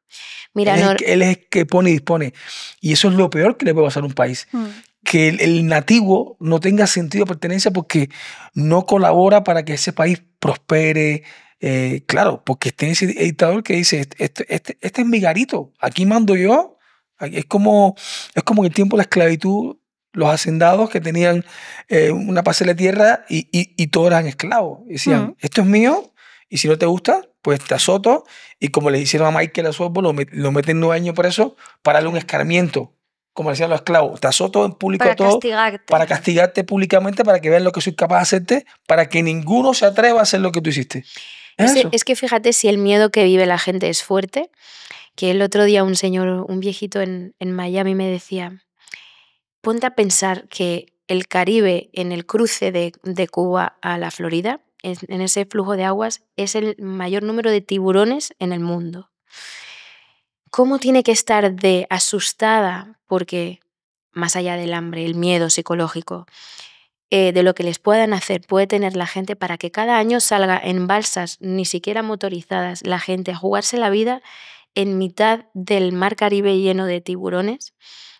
Mira, él, es, el que pone y dispone. Y eso es lo peor que le puede pasar a un país. Mm. Que el, nativo no tenga sentido de pertenencia porque no colabora para que ese país prospere, eh, claro, porque tiene ese dictador que dice, este, este, este, este, es mi garito, aquí mando yo. Es como, es como en el tiempo de la esclavitud, los hacendados que tenían eh, una parcela de tierra y, todos eran esclavos. Decían, esto es mío y si no te gusta, pues te azoto. Y como le hicieron a Michael a lo, lo meten nueve años preso para darle un escarmiento como decían los esclavos, te azoto en público para castigarte. para castigarte públicamente, para que vean lo que soy capaz de hacerte, para que ninguno se atreva a hacer lo que tú hiciste. Es, que fíjate si el miedo que vive la gente es fuerte, que el otro día un señor, un viejito en, Miami me decía, ponte a pensar que el Caribe en el cruce de, Cuba a la Florida, en, en ese flujo de aguas, es el mayor número de tiburones en el mundo. ¿Cómo tiene que estar de asustada porque, más allá del hambre, el miedo psicológico, eh, de lo que les puedan hacer puede tener la gente para que cada año salga en balsas, ni siquiera motorizadas, la gente a jugarse la vida en mitad del mar Caribe lleno de tiburones,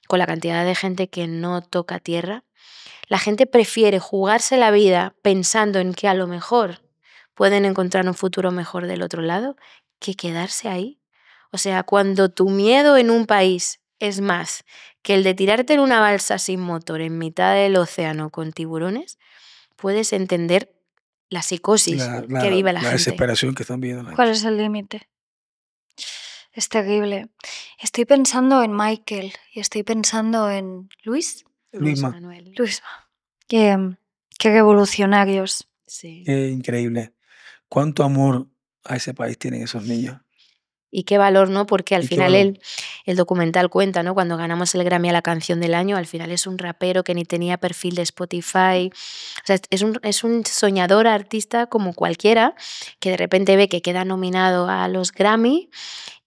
con la cantidad de gente que no toca tierra. La gente prefiere jugarse la vida pensando en que a lo mejor pueden encontrar un futuro mejor del otro lado que quedarse ahí. O sea, cuando tu miedo en un país es más que el de tirarte en una balsa sin motor en mitad del océano con tiburones, puedes entender la psicosis que vive la, gente. La desesperación que están viviendo. ¿Cuál es el límite? Es terrible. Estoy pensando en Michael y estoy pensando en Luis. Luis Manuel. Luis Qué, revolucionarios. Sí. increíble. ¿Cuánto amor a ese país tienen esos niños? y qué valor, ¿no? Porque al final el, el, documental cuenta, ¿no? Cuando ganamos el Grammy a la canción del año, al final es un rapero que ni tenía perfil de Spotify. O sea, es un, soñador artista como cualquiera que de repente ve que queda nominado a los Grammy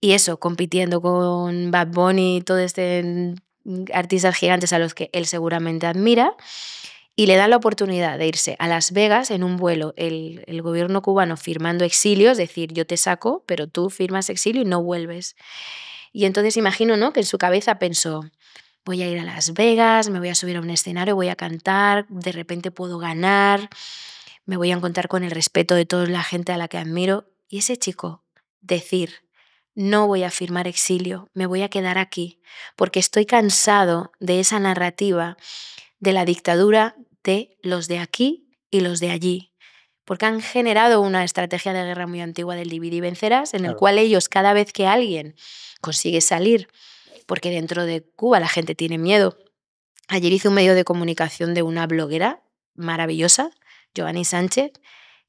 y eso, compitiendo con Bad Bunny y todos este mm, artistas gigantes a los que él seguramente admira y le dan la oportunidad de irse a Las Vegas en un vuelo, el, gobierno cubano firmando exilio, es decir, yo te saco, pero tú firmas exilio y no vuelves. Y entonces imagino ¿no? que en su cabeza pensó, voy a ir a Las Vegas, me voy a subir a un escenario, voy a cantar, de repente puedo ganar, me voy a encontrar con el respeto de toda la gente a la que admiro. Y ese chico, decir, no voy a firmar exilio, me voy a quedar aquí, porque estoy cansado de esa narrativa de la dictadura los de aquí y los de allí, porque han generado una estrategia de guerra muy antigua del dividir y vencerás, en el cual ellos cada vez que alguien consigue salir, porque dentro de Cuba la gente tiene miedo. Ayer hice un medio de comunicación de una bloguera maravillosa, Giovanni Sánchez,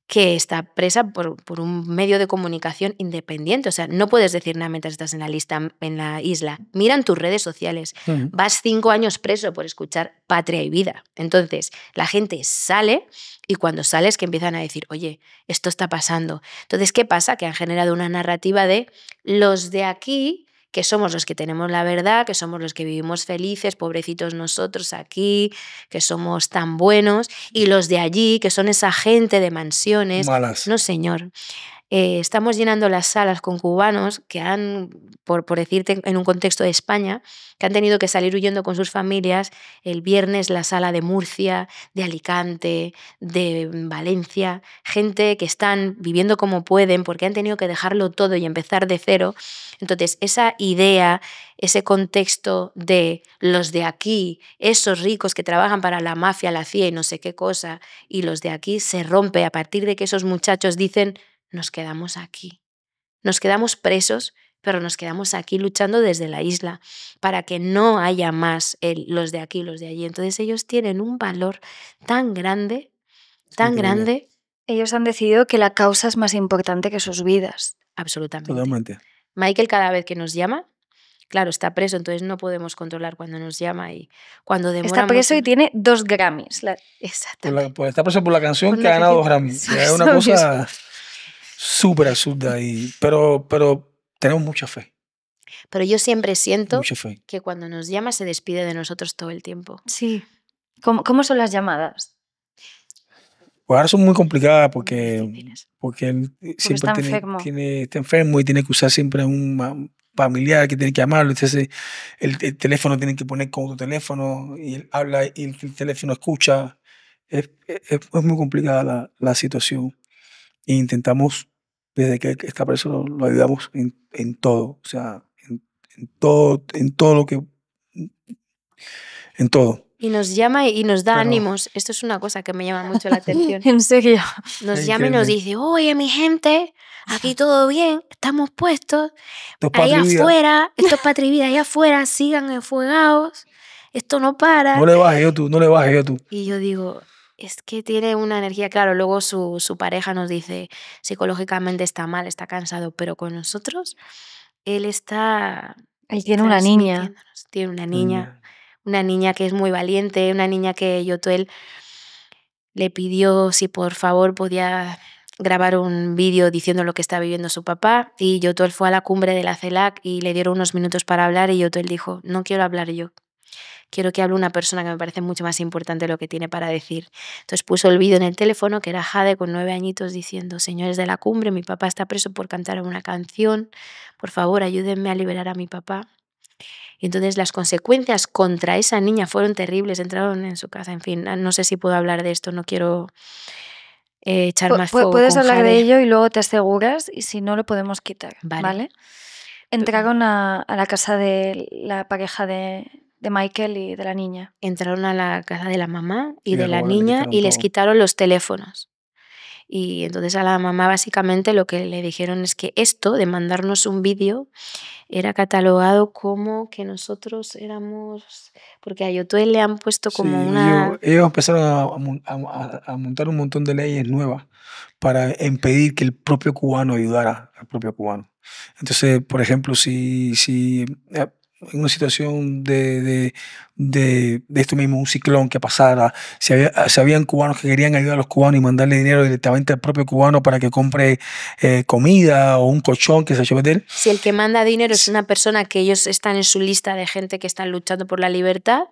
que está presa por, un medio de comunicación independiente. O sea, no puedes decir nada mientras estás en la lista, en la isla. Miran tus redes sociales. Vas cinco años preso por escuchar Patria y Vida. Entonces, la gente sale y cuando sales que empiezan a decir, oye, esto está pasando. Entonces, ¿qué pasa? Que han generado una narrativa de los de aquí que somos los que tenemos la verdad, que somos los que vivimos felices, pobrecitos nosotros aquí, que somos tan buenos, y los de allí, que son esa gente de mansiones. Malas. No, señor. Eh, estamos llenando las salas con cubanos que han, por, por, decirte, en un contexto de España, que han tenido que salir huyendo con sus familias el viernes la sala de Murcia, de Alicante, de Valencia, gente que están viviendo como pueden porque han tenido que dejarlo todo y empezar de cero. Entonces, esa idea, ese contexto de los de aquí, esos ricos que trabajan para la mafia, la CIA y no sé qué cosa, y los de aquí se rompe a partir de que esos muchachos dicen nos quedamos aquí. Nos quedamos presos, pero nos quedamos aquí luchando desde la isla para que no haya más los de aquí, los de allí. Entonces ellos tienen un valor tan grande, tan grande. Ellos han decidido que la causa es más importante que sus vidas. Absolutamente. Michael cada vez que nos llama, claro, está preso, entonces no podemos controlar cuando nos llama y cuando demora. Está preso y tiene dos Grammys. Exactamente. Pues está preso por la canción que ha ganado dos Grammys. Es una cosa súper absurda, y, pero, pero tenemos mucha fe. Pero yo siempre siento que cuando nos llama se despide de nosotros todo el tiempo. Sí. ¿Cómo, cómo son las llamadas? Pues ahora son muy complicadas porque, porque él eh, siempre tiene, enfermo. enfermo y tiene que usar siempre un familiar que tiene que llamarlo. Entonces el, teléfono tiene que poner con otro teléfono y él habla y el, teléfono escucha. Es, es, muy complicada la situación e intentamos, desde que está preso, lo, ayudamos en, en, todo, o sea, en, todo, en todo lo que... En todo. Y nos llama y nos da ánimos. Esto es una cosa que me llama mucho la atención. en serio. Nos llama y nos dice, oye, mi gente, aquí todo bien, estamos puestos. Esto es afuera, esto es vida, allá afuera, sigan enfuegados esto no para. No le bajes yo tú, no le bajes yo tú. Y yo digo, es que tiene una energía, claro, luego su, su pareja nos dice, psicológicamente está mal, está cansado, pero con nosotros él está... ahí tiene una niña. Tiene una mm, niña, una niña que es muy valiente, una niña que Yotuel le pidió si por favor podía grabar un vídeo diciendo lo que está viviendo su papá y Yotuel fue a la cumbre de la CELAC y le dieron unos minutos para hablar y Yotuel dijo, no quiero hablar yo, quiero que hable una persona que me parece mucho más importante lo que tiene para decir. Entonces puso el vídeo en el teléfono, que era Jade con nueve añitos diciendo, señores de la cumbre, mi papá está preso por cantar una canción, por favor ayúdenme a liberar a mi papá. Y entonces las consecuencias contra esa niña fueron terribles, entraron en su casa, en fin, no sé si puedo hablar de esto, no quiero eh, echar más fuego. Puedes hablar de ello y luego te aseguras y si no lo podemos quitar, ¿vale? Entraron a, la casa de la pareja de de Michael y de la niña. Entraron a la casa de la mamá y, de la niña y les quitaron los teléfonos. Y entonces a la mamá básicamente lo que le dijeron es que esto de mandarnos un vídeo era catalogado como que nosotros éramos, porque a YouTube le han puesto como una... Ellos, empezaron a, a, montar un montón de leyes nuevas para impedir que el propio cubano ayudara al propio cubano. Entonces, por ejemplo, si, si eh, en una situación de, de, de, esto mismo, un ciclón que pasara, si, había, si habían cubanos que querían ayudar a los cubanos y mandarle dinero directamente al propio cubano para que compre eh, comida o un colchón que se lleve a vender. Si el que manda dinero es una persona que ellos están en su lista de gente que están luchando por la libertad,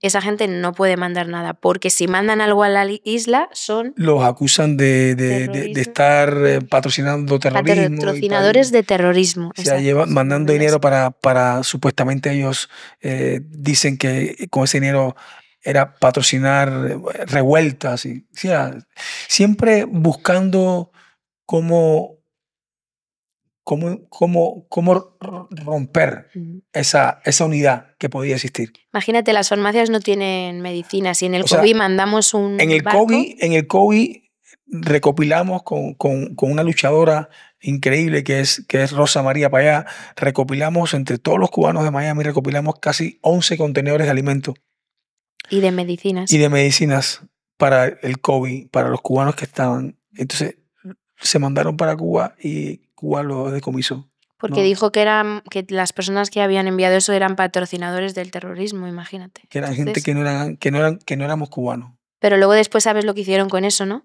esa gente no puede mandar nada, porque si mandan algo a la isla son... Los acusan de, de, estar eh, patrocinando terrorismo. Patrocinadores de terrorismo. O sea, llevan, mandando dinero para, para supuestamente ellos eh, dicen que con ese dinero era patrocinar eh, revueltas. Y, siempre buscando cómo cómo, cómo, cómo romper esa, esa unidad que podía existir. Imagínate, las farmacias no tienen medicinas y en el COVID mandamos un. En el, barco. COVID, en el COVID recopilamos con, con, con, una luchadora increíble que es, que es Rosa María Payá, recopilamos entre todos los cubanos de Miami, recopilamos casi 11 contenedores de alimentos. Y de medicinas. Y de medicinas para el COVID, para los cubanos que estaban. Entonces se mandaron para Cuba y lo decomisó. Porque dijo que eran que las personas que habían enviado eso eran patrocinadores del terrorismo, imagínate. Que eran gente que no eran que no eran que no éramos cubanos. Pero luego después sabes lo que hicieron con eso, ¿no?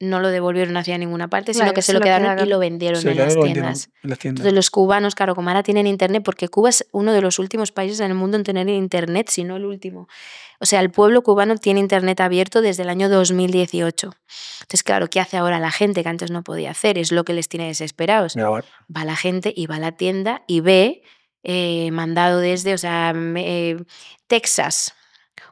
no lo devolvieron hacia ninguna parte, sino que se, lo, quedaron, aquí y lo vendieron en las, tiendas. Entonces, los cubanos, claro, como ahora tienen internet, porque Cuba es uno de los últimos países en el mundo en tener internet, si no el último. O sea, el pueblo cubano tiene internet abierto desde el año 2018. Entonces, claro, ¿qué hace ahora la gente que antes no podía hacer? Es lo que les tiene desesperados. Va la gente y va a la tienda y ve eh, mandado desde, o sea, eh, Texas,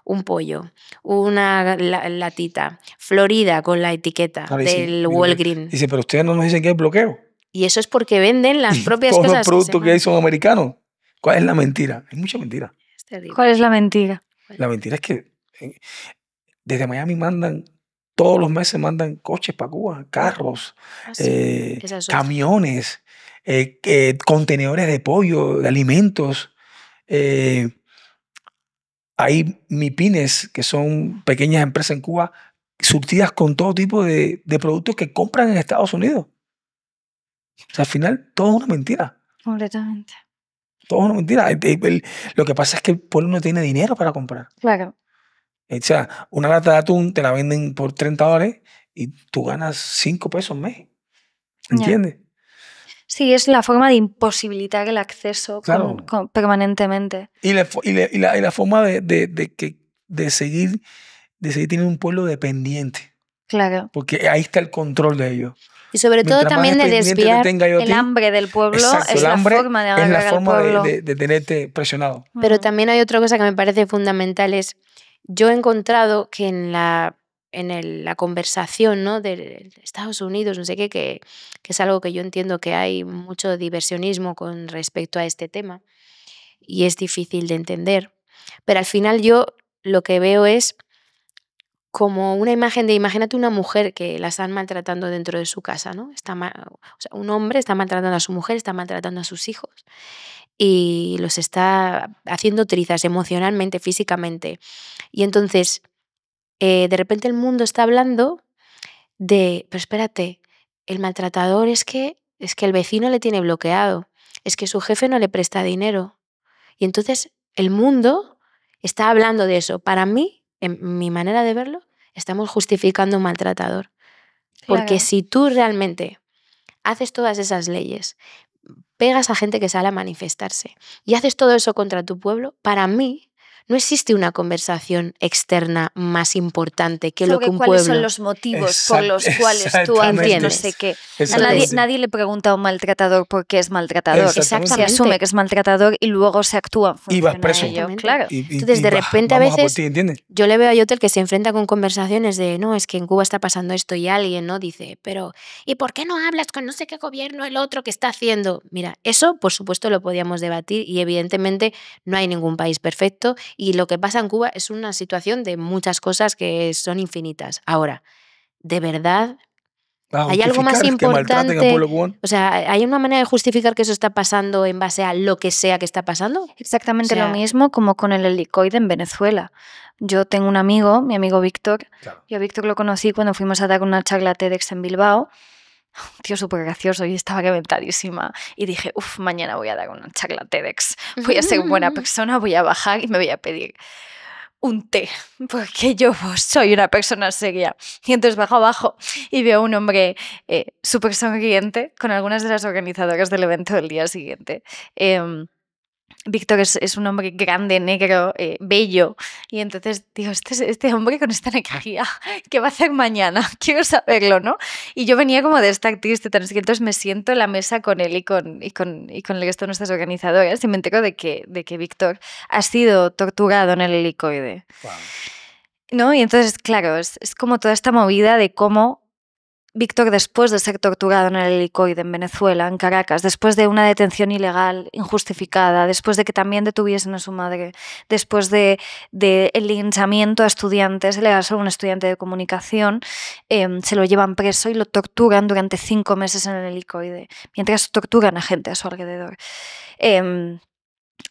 un pollo, una latita, Florida con la etiqueta del Walgreens. Dice, pero ustedes no nos dicen que hay bloqueo. Y eso es porque venden las propias Todos cosas. los productos que hay son americanos. ¿Cuál es la mentira? Hay mucha mentira. ¿Cuál es la mentira? La mentira es que eh, desde Miami mandan todos los meses mandan coches para Cuba, carros, ah, eh, camiones, eh, contenedores de pollo, de alimentos. Hay MIPINES, que son pequeñas empresas en Cuba, surtidas con todo tipo de, productos que compran en Estados Unidos. O sea, al final todo es una mentira. Completamente. Todo es una mentira. lo que pasa es que el pueblo no tiene dinero para comprar. Claro. O sea, una lata de atún te la venden por 30 dólares y tú ganas 5 pesos al mes. ¿Entiendes? Sí, es la forma de imposibilitar el acceso permanentemente. Y la, forma de, que, de, seguir, de seguir teniendo un pueblo dependiente. Claro. Porque ahí está el control de ellos. Y sobre todo también de desviar el hambre del pueblo es la forma de es la forma de, tenerte presionado. Pero también hay otra cosa que me parece fundamental es yo he encontrado que en la en la conversación ¿no? de Estados Unidos, no sé qué, que, es algo que yo entiendo que hay mucho diversionismo con respecto a este tema y es difícil de entender. Pero al final yo lo que veo es como una imagen de, imagínate una mujer que la están maltratando dentro de su casa, ¿no? Está o un hombre está maltratando a su mujer, está maltratando a sus hijos y los está haciendo trizas emocionalmente, físicamente. Y entonces eh, de repente el mundo está hablando de, pero espérate, el maltratador es que, es que el vecino le tiene bloqueado, es que su jefe no le presta dinero. Y entonces el mundo está hablando de eso. Para mí, en mi manera de verlo, estamos justificando un maltratador. Porque si tú realmente haces todas esas leyes, pegas a gente que sale a manifestarse y haces todo eso contra tu pueblo, para mí no existe una conversación externa más importante que lo que un pueblo... ¿cuáles son los motivos por los cuales tú entiendes. no sé qué? Nadie, le pregunta a un maltratador por qué es maltratador. Exactamente. Se asume que es maltratador y luego se actúa. y vas preso. claro. Entonces, de repente a veces. yo le veo a Yotel que se enfrenta con conversaciones de no, es que en Cuba está pasando esto y alguien no dice, pero ¿y por qué no hablas con no sé qué gobierno el otro que está haciendo? Mira, eso por supuesto lo podíamos debatir y evidentemente no hay ningún país perfecto y lo que pasa en Cuba es una situación de muchas cosas que son infinitas. Ahora, de verdad, ah, hay algo más importante. O sea, ¿hay una manera de justificar que eso está pasando en base a lo que sea que está pasando? Exactamente lo mismo como con el helicoide en Venezuela. Yo tengo un amigo, mi amigo Víctor. Yo a Víctor lo conocí cuando fuimos a dar una charla TEDx en Bilbao un tío súper gracioso y estaba reventadísima. Y dije, uff, mañana voy a dar una charla TEDx. Voy a ser buena persona, voy a bajar y me voy a pedir un té, porque yo soy una persona seria. Y entonces bajo abajo y veo a un hombre eh, súper sonriente con algunas de las organizadoras del evento del día siguiente. Eh, Víctor es, un hombre grande, negro, eh, bello. Y entonces digo, este, este hombre con esta energía, ¿qué va a hacer mañana? Quiero saberlo, ¿no? Y yo venía como de esta triste, tan entonces me siento en la mesa con él y con, y con, con el resto de nuestras organizadoras y me entero de que, de que Víctor ha sido torturado en el helicoide. ¿No? Y entonces, claro, es, es como toda esta movida de cómo Víctor, después de ser torturado en el helicoide en Venezuela, en Caracas, después de una detención ilegal, injustificada, después de que también detuviesen a su madre, después de, el linchamiento a estudiantes, le a un estudiante de comunicación, em, se lo llevan preso y lo torturan durante cinco meses en el helicoide, mientras torturan a gente a su alrededor. Em,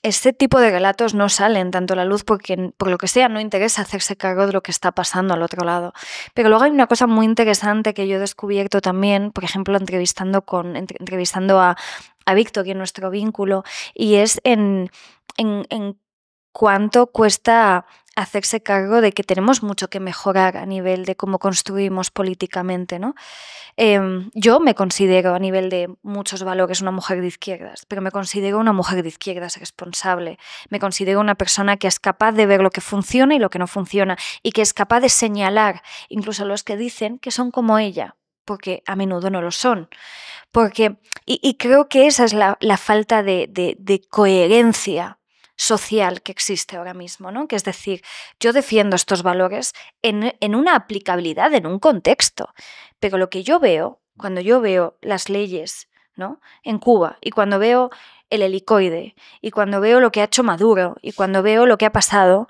ese tipo de relatos no salen tanto a la luz porque, por lo que sea, no interesa hacerse cargo de lo que está pasando al otro lado. Pero luego hay una cosa muy interesante que yo he descubierto también, por ejemplo, entrevistando, con, entrevistando a, Víctor y en nuestro vínculo, y es en, en cuánto cuesta hacerse cargo de que tenemos mucho que mejorar a nivel de cómo construimos políticamente. ¿no? Em, yo me considero a nivel de muchos valores una mujer de izquierdas, pero me considero una mujer de izquierdas responsable, me considero una persona que es capaz de ver lo que funciona y lo que no funciona y que es capaz de señalar incluso a los que dicen que son como ella, porque a menudo no lo son. Porque, y, creo que esa es la, falta de coherencia social que existe ahora mismo, ¿no? Que es decir, yo defiendo estos valores en, una aplicabilidad, en un contexto, pero lo que yo veo, cuando yo veo las leyes, ¿no? En Cuba y cuando veo el helicoide y cuando veo lo que ha hecho Maduro y cuando veo lo que ha pasado,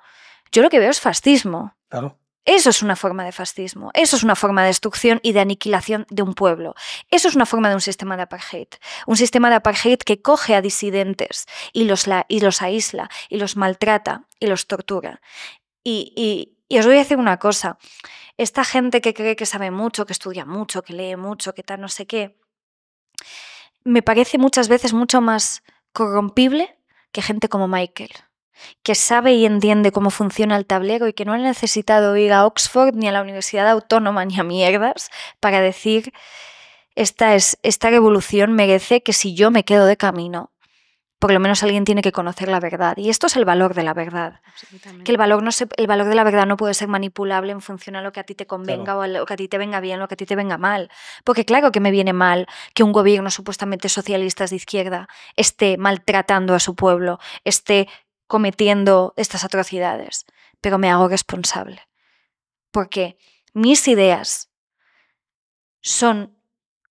yo lo que veo es fascismo. Claro. Eso es una forma de fascismo, eso es una forma de destrucción y de aniquilación de un pueblo, eso es una forma de un sistema de apartheid, un sistema de apartheid que coge a disidentes y los, y los aísla y los maltrata y los tortura. Y, y, os voy a decir una cosa, esta gente que cree que sabe mucho, que estudia mucho, que lee mucho, que tal no sé qué, me parece muchas veces mucho más corrompible que gente como Michael que sabe y entiende cómo funciona el tablero y que no ha necesitado ir a Oxford ni a la Universidad Autónoma ni a mierdas para decir, esta, es, esta revolución merece que si yo me quedo de camino, por lo menos alguien tiene que conocer la verdad. Y esto es el valor de la verdad. Que el valor, no el valor de la verdad no puede ser manipulable en función a lo que a ti te convenga o a lo que a ti te venga bien, lo que a ti te venga mal. Porque claro que me viene mal que un gobierno supuestamente socialista de izquierda esté maltratando a su pueblo, esté cometiendo estas atrocidades, pero me hago responsable. Porque mis ideas son,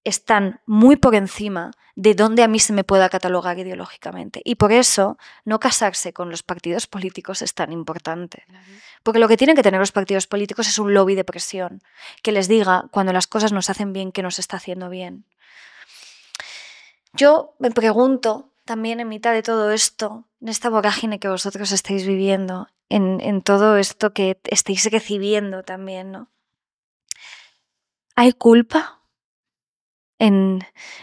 están muy por encima de donde a mí se me pueda catalogar ideológicamente. Y por eso no casarse con los partidos políticos es tan importante. Porque lo que tienen que tener los partidos políticos es un lobby de presión que les diga cuando las cosas nos hacen bien que nos está haciendo bien. Yo me pregunto también en mitad de todo esto, en esta vorágine que vosotros estáis viviendo, en, todo esto que estáis recibiendo también, ¿no? ¿Hay culpa en,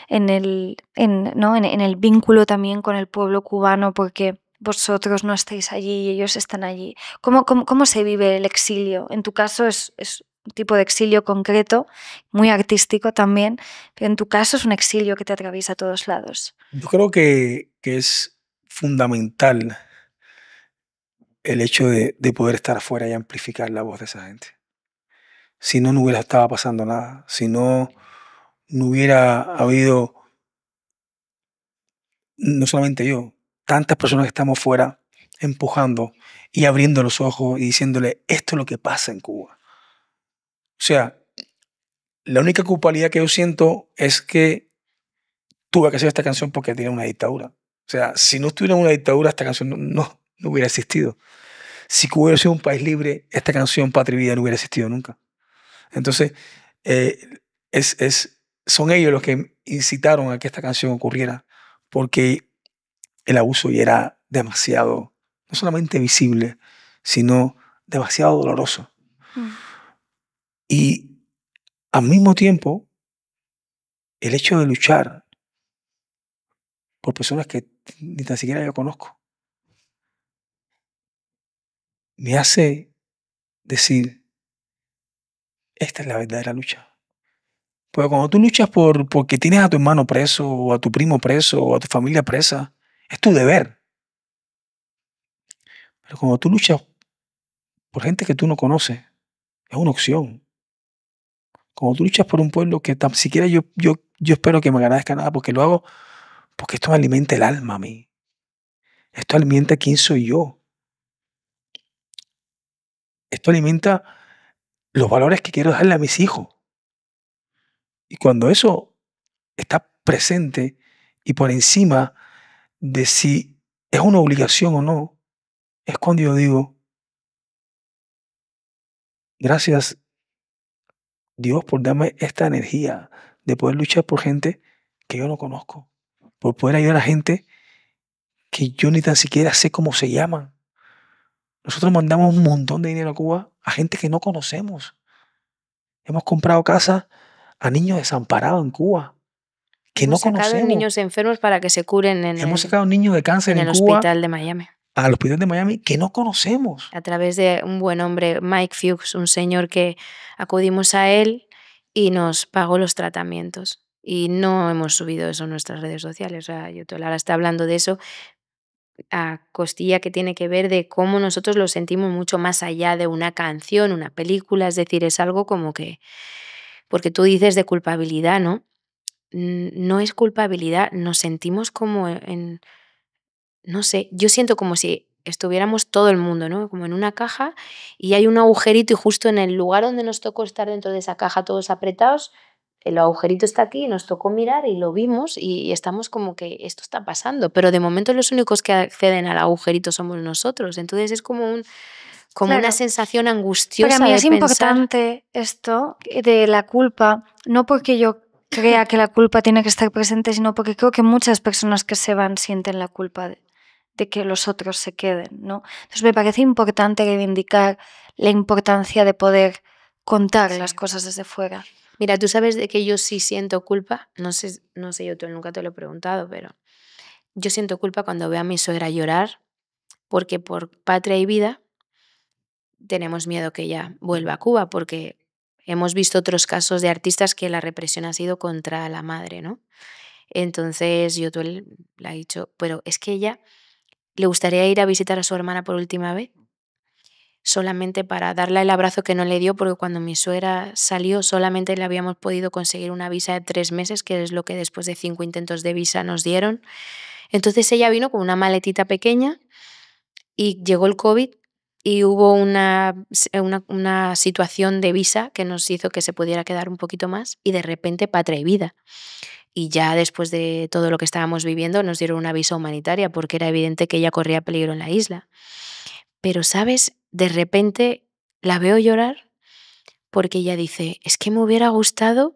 el, el vínculo también con el pueblo cubano porque vosotros no estáis allí y ellos están allí? ¿Cómo, cómo, cómo se vive el exilio? En tu caso es un tipo de exilio concreto, muy artístico también, pero en tu caso es un exilio que te atraviesa a todos lados. Yo creo que, es fundamental el hecho de, poder estar afuera y amplificar la voz de esa gente. Si no, no hubiera estado pasando nada. Si no, no hubiera habido, no solamente yo, tantas personas que estamos fuera empujando y abriendo los ojos y diciéndole, esto es lo que pasa en Cuba o sea, la única culpabilidad que yo siento es que tuve que hacer esta canción porque tiene una dictadura. O sea, si no estuviera una dictadura, esta canción no, no, hubiera existido. Si hubiera sido un país libre, esta canción Patria y no hubiera existido nunca. Entonces, eh, es, son ellos los que incitaron a que esta canción ocurriera, porque el abuso ya era demasiado, no solamente visible, sino demasiado doloroso. Mm. Y al mismo tiempo, el hecho de luchar por personas que ni tan siquiera yo conozco, me hace decir, esta es la verdadera lucha. Porque cuando tú luchas por, porque tienes a tu hermano preso, o a tu primo preso, o a tu familia presa, es tu deber. Pero cuando tú luchas por gente que tú no conoces, es una opción. Como tú luchas por un pueblo que tan siquiera yo, yo, yo espero que me agradezca nada porque lo hago, porque esto me alimenta el alma a mí. Esto alimenta quién soy yo. Esto alimenta los valores que quiero darle a mis hijos. Y cuando eso está presente y por encima de si es una obligación o no, es cuando yo digo, gracias Dios, por darme esta energía de poder luchar por gente que yo no conozco, por poder ayudar a gente que yo ni tan siquiera sé cómo se llaman. Nosotros mandamos un montón de dinero a Cuba a gente que no conocemos. Hemos comprado casas a niños desamparados en Cuba que no conocemos. Hemos sacado niños enfermos para que se curen en el, de cáncer en, el hospital de Miami al hospital de Miami que no conocemos. A través de un buen hombre, Mike Fuchs, un señor que acudimos a él y nos pagó los tratamientos. Y no hemos subido eso en nuestras redes sociales. O sea, yo ahora está hablando de eso a costilla que tiene que ver de cómo nosotros lo sentimos mucho más allá de una canción, una película. Es decir, es algo como que, porque tú dices de culpabilidad, ¿no? No es culpabilidad, nos sentimos como en no sé, yo siento como si estuviéramos todo el mundo, ¿no? Como en una caja y hay un agujerito y justo en el lugar donde nos tocó estar dentro de esa caja todos apretados, el agujerito está aquí, nos tocó mirar y lo vimos y estamos como que esto está pasando, pero de momento los únicos que acceden al agujerito somos nosotros, entonces es como un una sensación angustiosa. Para mí es importante esto de la culpa, no porque yo crea que la culpa tiene que estar presente, sino porque creo que muchas personas que se van sienten la culpa que los otros se queden, ¿no? Entonces me parece importante reivindicar la importancia de poder contar las cosas desde fuera. Mira, tú sabes de que yo sí siento culpa, no sé, no sé yo tú nunca te lo he preguntado, pero yo siento culpa cuando veo a mi suegra llorar porque por patria y vida tenemos miedo que ella vuelva a Cuba porque hemos visto otros casos de artistas que la represión ha sido contra la madre, ¿no? Entonces yo la he dicho, pero es que ella le gustaría ir a visitar a su hermana por última vez, solamente para darle el abrazo que no le dio, porque cuando mi suegra salió solamente le habíamos podido conseguir una visa de tres meses, que es lo que después de cinco intentos de visa nos dieron. Entonces ella vino con una maletita pequeña y llegó el COVID y hubo una, eh, una, situación de visa que nos hizo que se pudiera quedar un poquito más y de repente patria y vida y ya después de todo lo que estábamos viviendo nos dieron una visa humanitaria porque era evidente que ella corría peligro en la isla. Pero, ¿sabes? De repente la veo llorar porque ella dice, es que me hubiera gustado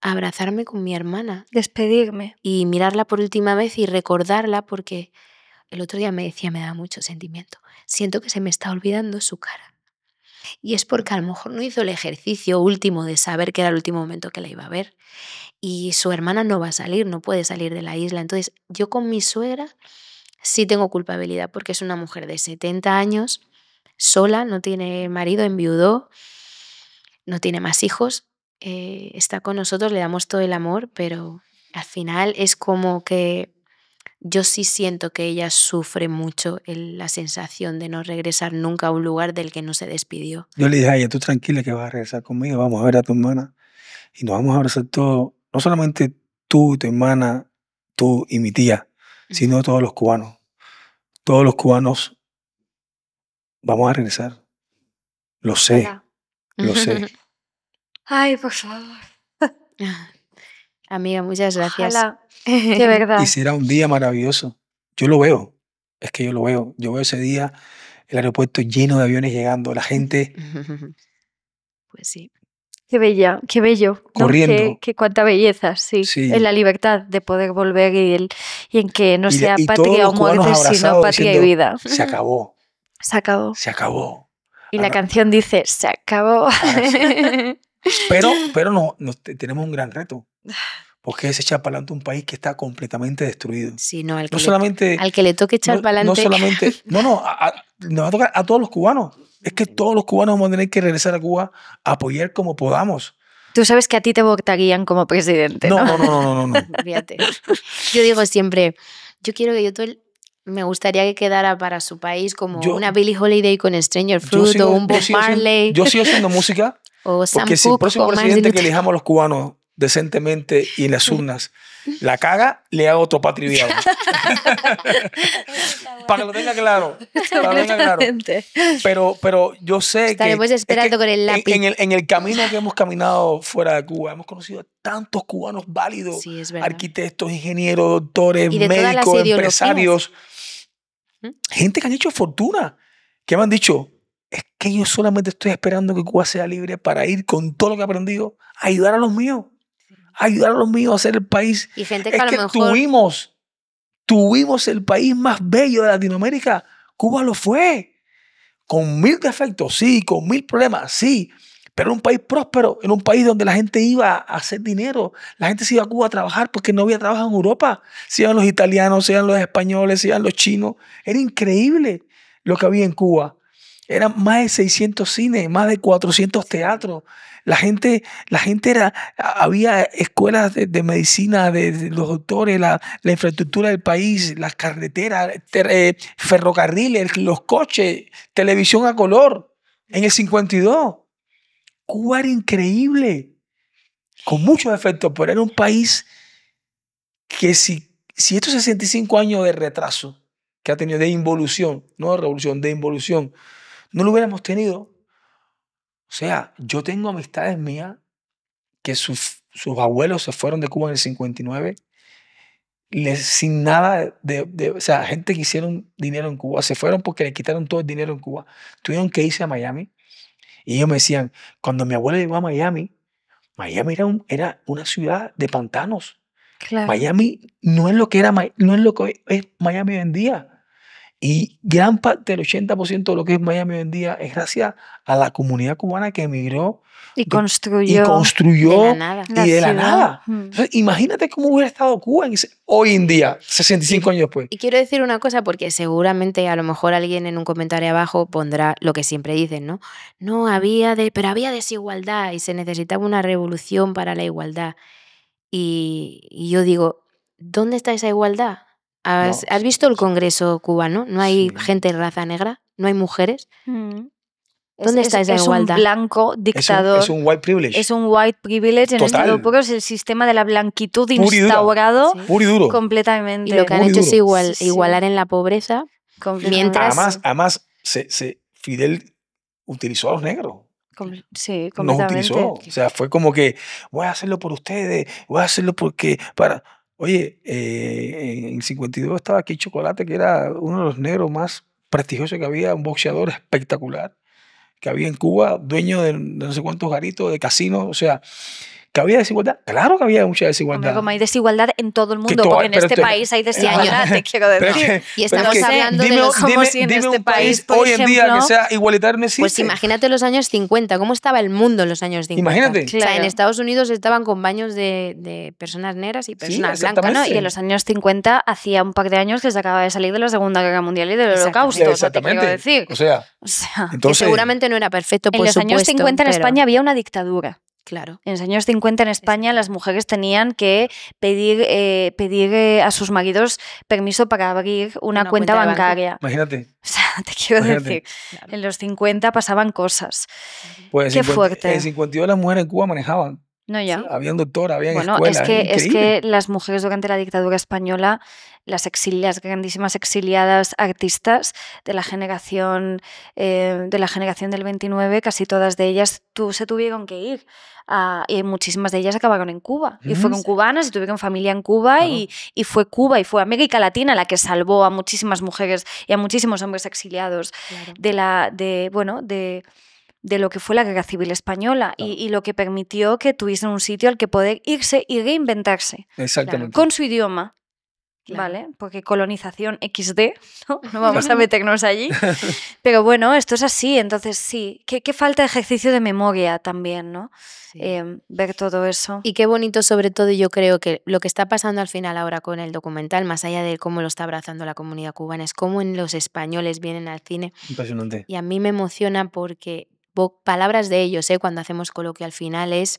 abrazarme con mi hermana. Despedirme. Y mirarla por última vez y recordarla porque el otro día me decía, me da mucho sentimiento. Siento que se me está olvidando su cara y es porque a lo mejor no hizo el ejercicio último de saber que era el último momento que la iba a ver y su hermana no va a salir, no puede salir de la isla. Entonces yo con mi suegra sí tengo culpabilidad porque es una mujer de 70 años, sola, no tiene marido, enviudó, no tiene más hijos, eh, está con nosotros, le damos todo el amor, pero al final es como que yo sí siento que ella sufre mucho la sensación de no regresar nunca a un lugar del que no se despidió. Yo le dije a ella, tú tranquila que vas a regresar conmigo, vamos a ver a tu hermana y nos vamos a abrazar todos, no solamente tú, tu hermana, tú y mi tía, sino todos los cubanos. Todos los cubanos vamos a regresar. Lo sé, lo sé. Ay, por favor. Amiga, muchas gracias. verdad. Y será un día maravilloso. Yo lo veo, es que yo lo veo. Yo veo ese día el aeropuerto lleno de aviones llegando, la gente. Pues sí. Qué bella, qué bello. Corriendo. Qué, cuánta belleza, sí. En la libertad de poder volver y, en que no sea patria o muerte, sino patria y vida. Se acabó. Se acabó. Se acabó. Y la canción dice, se acabó. Pero, pero no, tenemos un gran reto porque es echar para adelante un país que está completamente destruido. Sí, no, al, que, solamente, le, al que le toque echar para adelante. No solamente, no, no, a, nos va a tocar a todos los cubanos. Es que todos los cubanos vamos a tener que regresar a Cuba a apoyar como podamos. Tú sabes que a ti te votarían como presidente. No, no, no, no, no. no, Fíjate. Yo digo siempre, yo quiero que yo me gustaría que quedara para su país como una Billie Holiday con Stranger Fruit o un Bob Marley. yo sigo haciendo música. o Sam porque si el próximo presidente que elijamos los cubanos decentemente y en las urnas la caga, le hago otro patriviado para que lo tenga claro. Para lo tenga claro. Pero, pero yo sé Estaremos pues, esperando con el lápiz. En, el, en, el, camino que hemos caminado fuera de Cuba, hemos conocido tantos cubanos válidos: arquitectos, ingenieros, doctores, médicos, empresarios. ¿Mm? Gente que han hecho fortuna, que me han dicho, es que yo solamente estoy esperando que Cuba sea libre para ir con todo lo que he aprendido a ayudar a los míos ayudar a los míos a hacer el país. Y que tuvimos, tuvimos el país más bello de Latinoamérica. Cuba lo fue. Con mil defectos, sí, con mil problemas, sí. Pero era un país próspero, en un país donde la gente iba a hacer dinero. La gente se iba a Cuba a trabajar porque no había trabajo en Europa. Se los italianos, se los españoles, se iban los chinos. Era increíble lo que había en Cuba eran más de 600 cines, más de 400 teatros. La gente, la gente era, había escuelas de, medicina, de, los doctores, la, infraestructura del país, las carreteras, eh, ferrocarriles, los coches, televisión a color, en el 52. Cuba era increíble, con muchos efectos, pero era un país que si, si estos 65 años de retraso que ha tenido de involución, no de revolución, de involución, no lo hubiéramos tenido. O sea, yo tengo amistades mías que sus, sus abuelos se fueron de Cuba en el 59 sin nada de, O sea, gente que hicieron dinero en Cuba, se fueron porque le quitaron todo el dinero en Cuba. Tuvieron que irse a Miami. Y ellos me decían, cuando mi abuela llegó a Miami, Miami era, era una ciudad de pantanos. Miami no es lo que era no es lo que es Miami hoy en día. Y gran parte, del 80% de lo que es Miami hoy en día es gracias a la comunidad cubana que emigró. Y construyó. Y construyó. nada. imagínate cómo hubiera estado Cuba hoy en día, 65 años después. Y quiero decir una cosa, porque seguramente a lo mejor alguien en un comentario abajo pondrá lo que siempre dicen, ¿no? No había, de, pero había desigualdad y se necesitaba una revolución para la igualdad. y, y yo digo, ¿dónde está esa igualdad? ¿Has, visto el Congreso cubano? ¿No hay gente de raza negra? ¿No hay mujeres? Mm. ¿Dónde está esa igualdad? Es un blanco dictador. Es un, white privilege. Es un white privilege. En Estados Unidos. es el sistema de la blanquitud instaurado. Completamente. Y lo que han hecho es igualar en la pobreza. Mientras... Además, además se, se, Fidel utilizó a los negros. sí, completamente. Nos utilizó. O sea, fue como que voy a hacerlo por ustedes, voy a hacerlo porque... para Oye, eh, en 52 estaba aquí Chocolate, que era uno de los negros más prestigiosos que había, un boxeador espectacular que había en Cuba, dueño de, de no sé cuántos garitos, de casinos, o sea, ¿Que había desigualdad? Claro que había mucha desigualdad. como hay desigualdad en todo el mundo, porque en este país hay desigualdad, te quiero decir. y estamos hablando de los, como dime, en este país, hoy en día que sea igualitario Pues imagínate los años 50, ¿cómo estaba el mundo en los años 50? Imagínate. O sea, en Estados Unidos estaban con baños de, de personas negras y personas blancas, ¿no? Y en los años 50 hacía un par de años que se acaba de salir de la Segunda Guerra Mundial y del Holocausto, exactamente. decir. O sea, seguramente no era perfecto, por En los años 50 en España había una dictadura. Claro. En los años 50 en España las mujeres tenían que pedir, eh, pedir eh, a sus maridos permiso para abrir una, cuenta, bancaria. Imagínate. O sea, te quiero decir, en los 50 pasaban cosas. Pues Qué fuerte. En 52 las mujeres en Cuba manejaban. No, ya. había un doctor, había bueno, es que, es que las mujeres durante la dictadura española, las, exilias, grandísimas exiliadas artistas de la generación eh, de la generación del 29, casi todas de ellas tú, se tuvieron que ir. y muchísimas de ellas acabaron en Cuba. y Y mm, fueron cubanas y tuvieron familia en Cuba y, y, fue Cuba y fue América Latina la que salvó a muchísimas mujeres y a muchísimos hombres exiliados de la, de, bueno, de de lo que fue la guerra civil española y, lo que permitió que tuviesen un sitio al que poder irse y reinventarse. Exactamente. Con su idioma. ¿Vale? Porque colonización XD, ¿no? vamos a meternos allí. Pero bueno, esto es así, entonces sí, qué, falta de ejercicio de memoria también, ¿no? Eh, ver todo eso. Y qué bonito sobre todo yo creo que lo que está pasando al final ahora con el documental, más allá de cómo lo está abrazando la comunidad cubana, es cómo en los españoles vienen al cine. Impresionante. Y a mí me emociona porque palabras de ellos ¿eh? cuando hacemos coloquio al final es,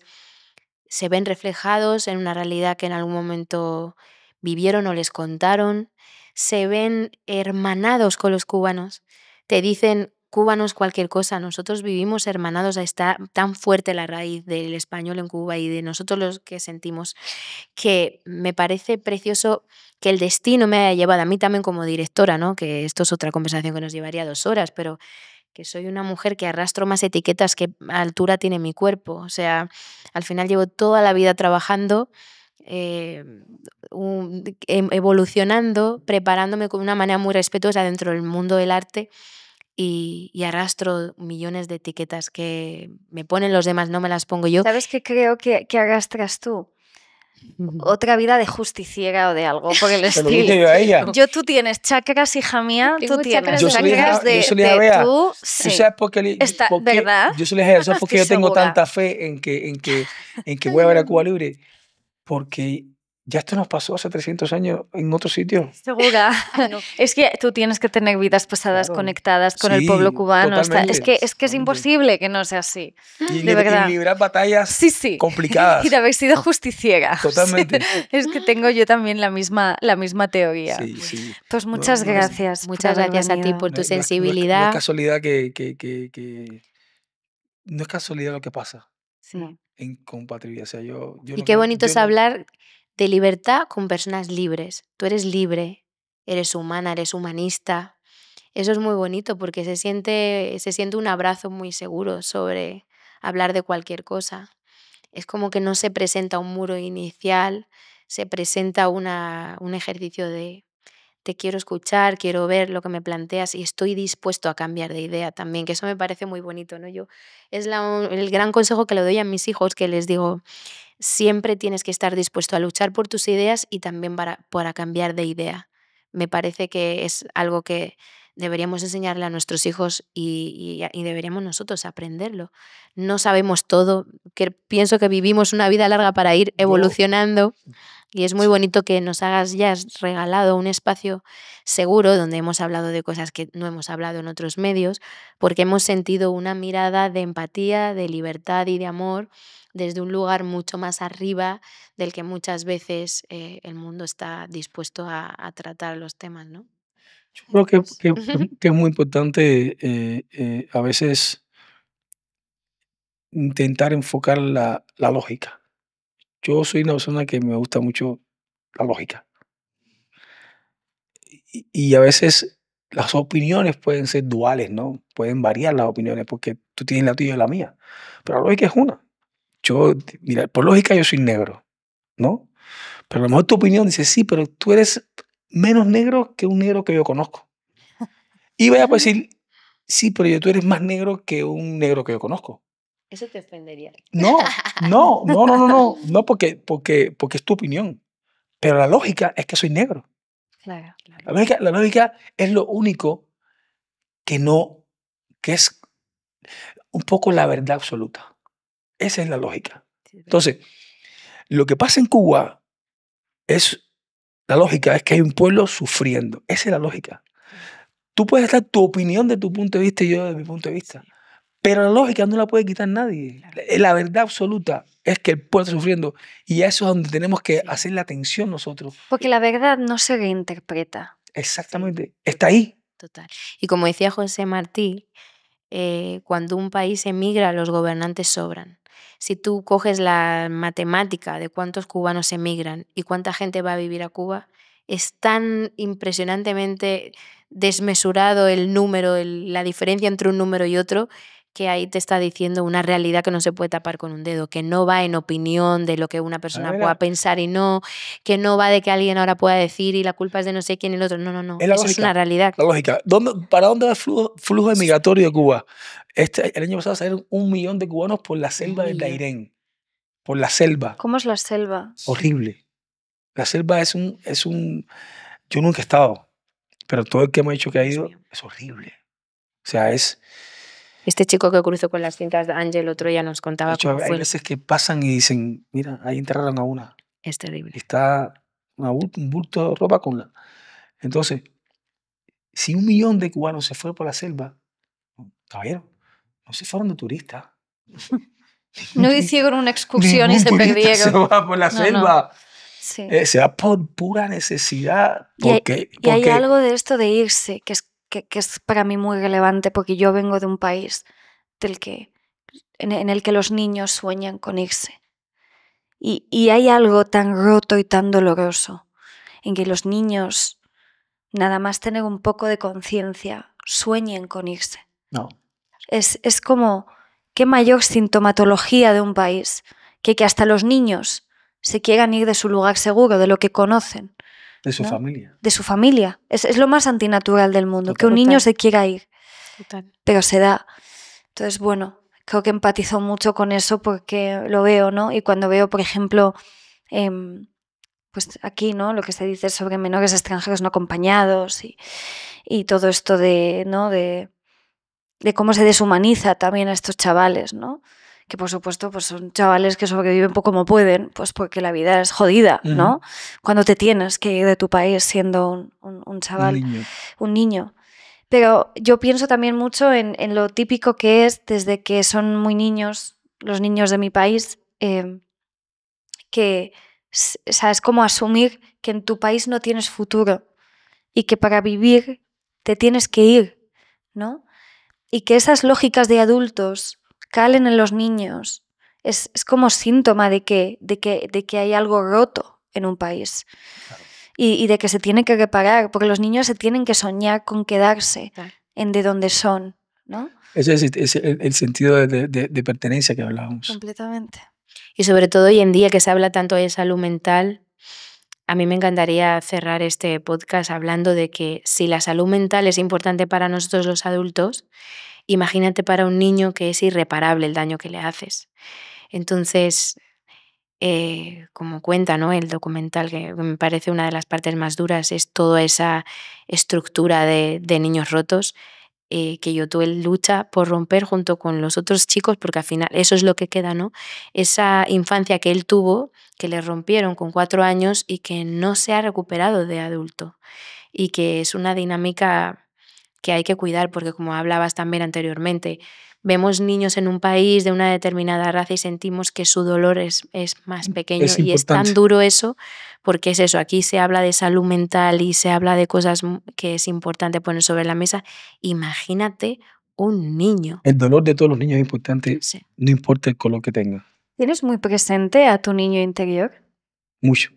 se ven reflejados en una realidad que en algún momento vivieron o les contaron, se ven hermanados con los cubanos, te dicen cubanos cualquier cosa, nosotros vivimos hermanados, está tan fuerte la raíz del español en Cuba y de nosotros los que sentimos, que me parece precioso que el destino me haya llevado a mí también como directora, ¿no? que esto es otra conversación que nos llevaría dos horas, pero que soy una mujer que arrastro más etiquetas que altura tiene mi cuerpo. O sea, al final llevo toda la vida trabajando, eh, em, evolucionando, preparándome con una manera muy respetuosa dentro del mundo del arte y, arrastro millones de etiquetas que me ponen los demás, no me las pongo yo. ¿Sabes qué creo que, que arrastras tú? otra vida de justiciera o de algo por el estilo. yo, tú tienes chakras, hija mía, tú tienes yo chakras de, yo de, tú. Sí. ¿Sabes porque, ¿Verdad? Yo solía eso porque yo tengo tanta fe en que, en que, en que voy a ver a Cuba Libre. Porque ya esto nos pasó hace 300 años en otro sitio. Segura. Es que tú tienes que tener vidas pasadas conectadas con el pueblo cubano. es, que, es que es imposible que no sea así. Y, de verdad. librar batallas complicadas. Y de haber sido justiciera. Totalmente. es que tengo yo también la misma, la misma teoría. Pues muchas gracias. muchas gracias a ti por tu sensibilidad. No, es casualidad que, que, que, No es casualidad lo que pasa. Sí. En compatibilidad. yo, y qué bonito es hablar de libertad con personas libres. Tú eres libre, eres humana, eres humanista. Eso es muy bonito porque se siente, se siente un abrazo muy seguro sobre hablar de cualquier cosa. Es como que no se presenta un muro inicial, se presenta una, un ejercicio de te quiero escuchar, quiero ver lo que me planteas y estoy dispuesto a cambiar de idea también, que eso me parece muy bonito, ¿no? Yo es el gran consejo que le doy a mis hijos, que les digo, siempre tienes que estar dispuesto a luchar por tus ideas y también para, cambiar de idea. Me parece que es algo que deberíamos enseñarle a nuestros hijos y, deberíamos nosotros aprenderlo. No sabemos todo, que pienso que vivimos una vida larga para ir evolucionando. Y es muy bonito que nos hagas, ya regalado un espacio seguro donde hemos hablado de cosas que no hemos hablado en otros medios, porque hemos sentido una mirada de empatía, de libertad y de amor desde un lugar mucho más arriba del que muchas veces eh, el mundo está dispuesto a, tratar los temas, ¿no? Yo creo que, es muy importante eh, eh, a veces intentar enfocar la lógica yo soy una persona que me gusta mucho la lógica. Y, a veces las opiniones pueden ser duales, ¿no? Pueden variar las opiniones porque tú tienes la tuya y la mía. Pero la lógica es una. Yo, mira, por lógica yo soy negro, ¿no? Pero a lo mejor tu opinión dice, sí, pero tú eres menos negro que un negro que yo conozco. Y vaya a pues, decir, sí, pero tú eres más negro que un negro que yo conozco. Eso te ofendería. No, no, no, no, no, no, no porque, porque, porque es tu opinión. Pero la lógica es que soy negro. Claro. claro. La, lógica, la lógica es lo único que no, que es un poco la verdad absoluta. Esa es la lógica. Entonces, lo que pasa en Cuba es, la lógica es que hay un pueblo sufriendo. Esa es la lógica. Tú puedes dar tu opinión de tu punto de vista y yo de mi punto de vista. Pero la lógica no la puede quitar nadie. La verdad absoluta es que el pueblo está sufriendo y a eso es donde tenemos que hacer la atención nosotros. Porque la verdad no se reinterpreta. Exactamente, está ahí. Total. Y como decía José Martí, eh, cuando un país emigra, los gobernantes sobran. Si tú coges la matemática de cuántos cubanos emigran y cuánta gente va a vivir a Cuba, es tan impresionantemente desmesurado el número, la diferencia entre un número y otro, que ahí te está diciendo una realidad que no se puede tapar con un dedo, que no va en opinión de lo que una ah, persona pueda pensar y no, que no va de que alguien ahora pueda decir y la culpa es de no sé quién y el otro. No, no, no. Es es una realidad. La lógica. ¿Para dónde va el flujo, migratorio de Cuba? Este, el año pasado salieron un millón de cubanos por la selva del Dairén. Por la selva. ¿Cómo es la selva? Horrible. La selva es un, es un... Yo nunca he estado, pero todo el que me ha dicho que ha ido es horrible. O sea, es... Este chico que cruzó con las cintas de Ángel otro día nos contaba hecho, cómo hay veces que pasan y dicen, mira, ahí enterraron a una. Es terrible. Está un bulto de ropa con la... Entonces, si un millón de cubanos se fue por la selva, caballero, no se fueron de turistas. no hicieron una excursión y se perdieron. Se va por la selva. Eh, se va por pura necesidad. y hay, y hay algo de esto de irse, que es que, es para mí muy relevante porque yo vengo de un país del que, en, el que los niños sueñan con irse. Y, hay algo tan roto y tan doloroso en que los niños, nada más tener un poco de conciencia, sueñen con irse. No. Es, es como, qué mayor sintomatología de un país que que hasta los niños se quieran ir de su lugar seguro, de lo que conocen, de su familia. De su familia. Es, lo más antinatural del mundo, que un niño se quiera ir. Pero se da. Entonces, bueno, creo que empatizo mucho con eso porque lo veo, ¿no? Y cuando veo, por ejemplo, em, pues aquí, ¿no? Lo que se dice sobre menores extranjeros no acompañados y, y todo esto de, ¿no? De, de cómo se deshumaniza también a estos chavales, ¿no? que por supuesto pues son chavales que sobreviven como pueden, pues porque la vida es jodida, ¿no? Cuando te tienes que ir de tu país siendo un, chaval, un niño. Pero yo pienso también mucho en, lo típico que es desde que son muy niños, los niños de mi país, em, que sabes cómo es como asumir que en tu país no tienes futuro y que para vivir te tienes que ir, ¿no? Y que esas lógicas de adultos calen en los niños es, es como síntoma de que, de, que, de que hay algo roto en un país. Y, de que se tiene que reparar, porque los niños se tienen que soñar con quedarse en de donde son, ¿no? Ese es, el, sentido de, de, pertenencia que hablábamos. Completamente. Y sobre todo hoy en día que se habla tanto de salud mental, a mí me encantaría cerrar este podcast hablando de que si la salud mental es importante para nosotros los adultos, Imagínate para un niño que es irreparable el daño que le haces. Entonces, eh, como cuenta ¿no? el documental, que me parece una de las partes más duras, es toda esa estructura de, niños rotos. Eh, que él lucha por romper junto con los otros chicos, porque al final eso es lo que queda, ¿no? Esa infancia que él tuvo, que le rompieron con cuatro años y que no se ha recuperado de adulto. Y que es una dinámica que hay que cuidar, porque como hablabas también anteriormente, vemos niños en un país de una determinada raza y sentimos que su dolor es, más mm, pequeño y es tan duro eso, porque es eso, aquí se habla de salud mental y se habla de cosas que es importante poner sobre la mesa. Imagínate un niño. El dolor de todos los niños es importante, no importa el color que tenga. ¿Tienes muy presente a tu niño interior? Mucho.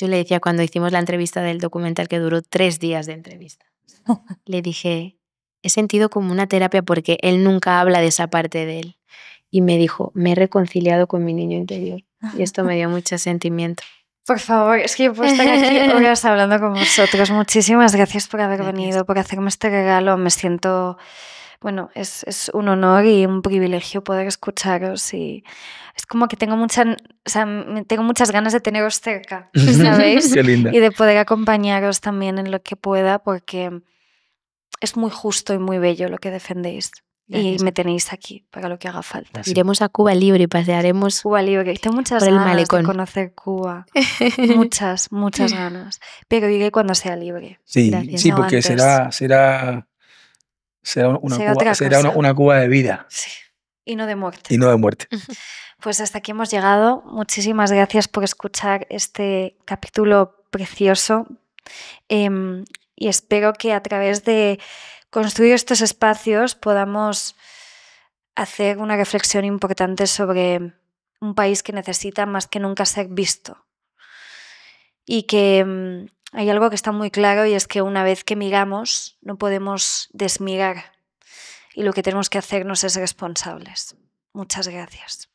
Yo le decía cuando hicimos la entrevista del documental que duró tres días de entrevista, le dije, he sentido como una terapia porque él nunca habla de esa parte de él. Y me dijo, me he reconciliado con mi niño interior. Y esto me dio mucho sentimiento. Por favor, es que yo puedo estar aquí horas hablando con vosotros. Muchísimas gracias por haber venido, por hacerme este regalo. Me siento bueno, es, un honor y un privilegio poder escucharos y es como que tengo, tengo muchas ganas de teneros cerca, ¿sabéis? Y de poder acompañaros también en lo que pueda porque es muy justo y muy bello lo que defendéis. Y me tenéis aquí para lo que haga falta. Iremos a Cuba Libre y pasearemos. Cuba Libre. Tengo muchas ganas de conocer Cuba. muchas, muchas ganas. Pero iré cuando sea libre. Sí, sí, porque será, será será una, Cuba, de vida. Sí. Y no de muerte. Y no de muerte. Pues hasta aquí hemos llegado. Muchísimas gracias por escuchar este capítulo precioso. Em, y espero que a través de construir estos espacios podamos hacer una reflexión importante sobre un país que necesita más que nunca ser visto. Y que em, hay algo que está muy claro y es que una vez que miramos no podemos desmirar y lo que tenemos que hacernos es responsables. Muchas gracias.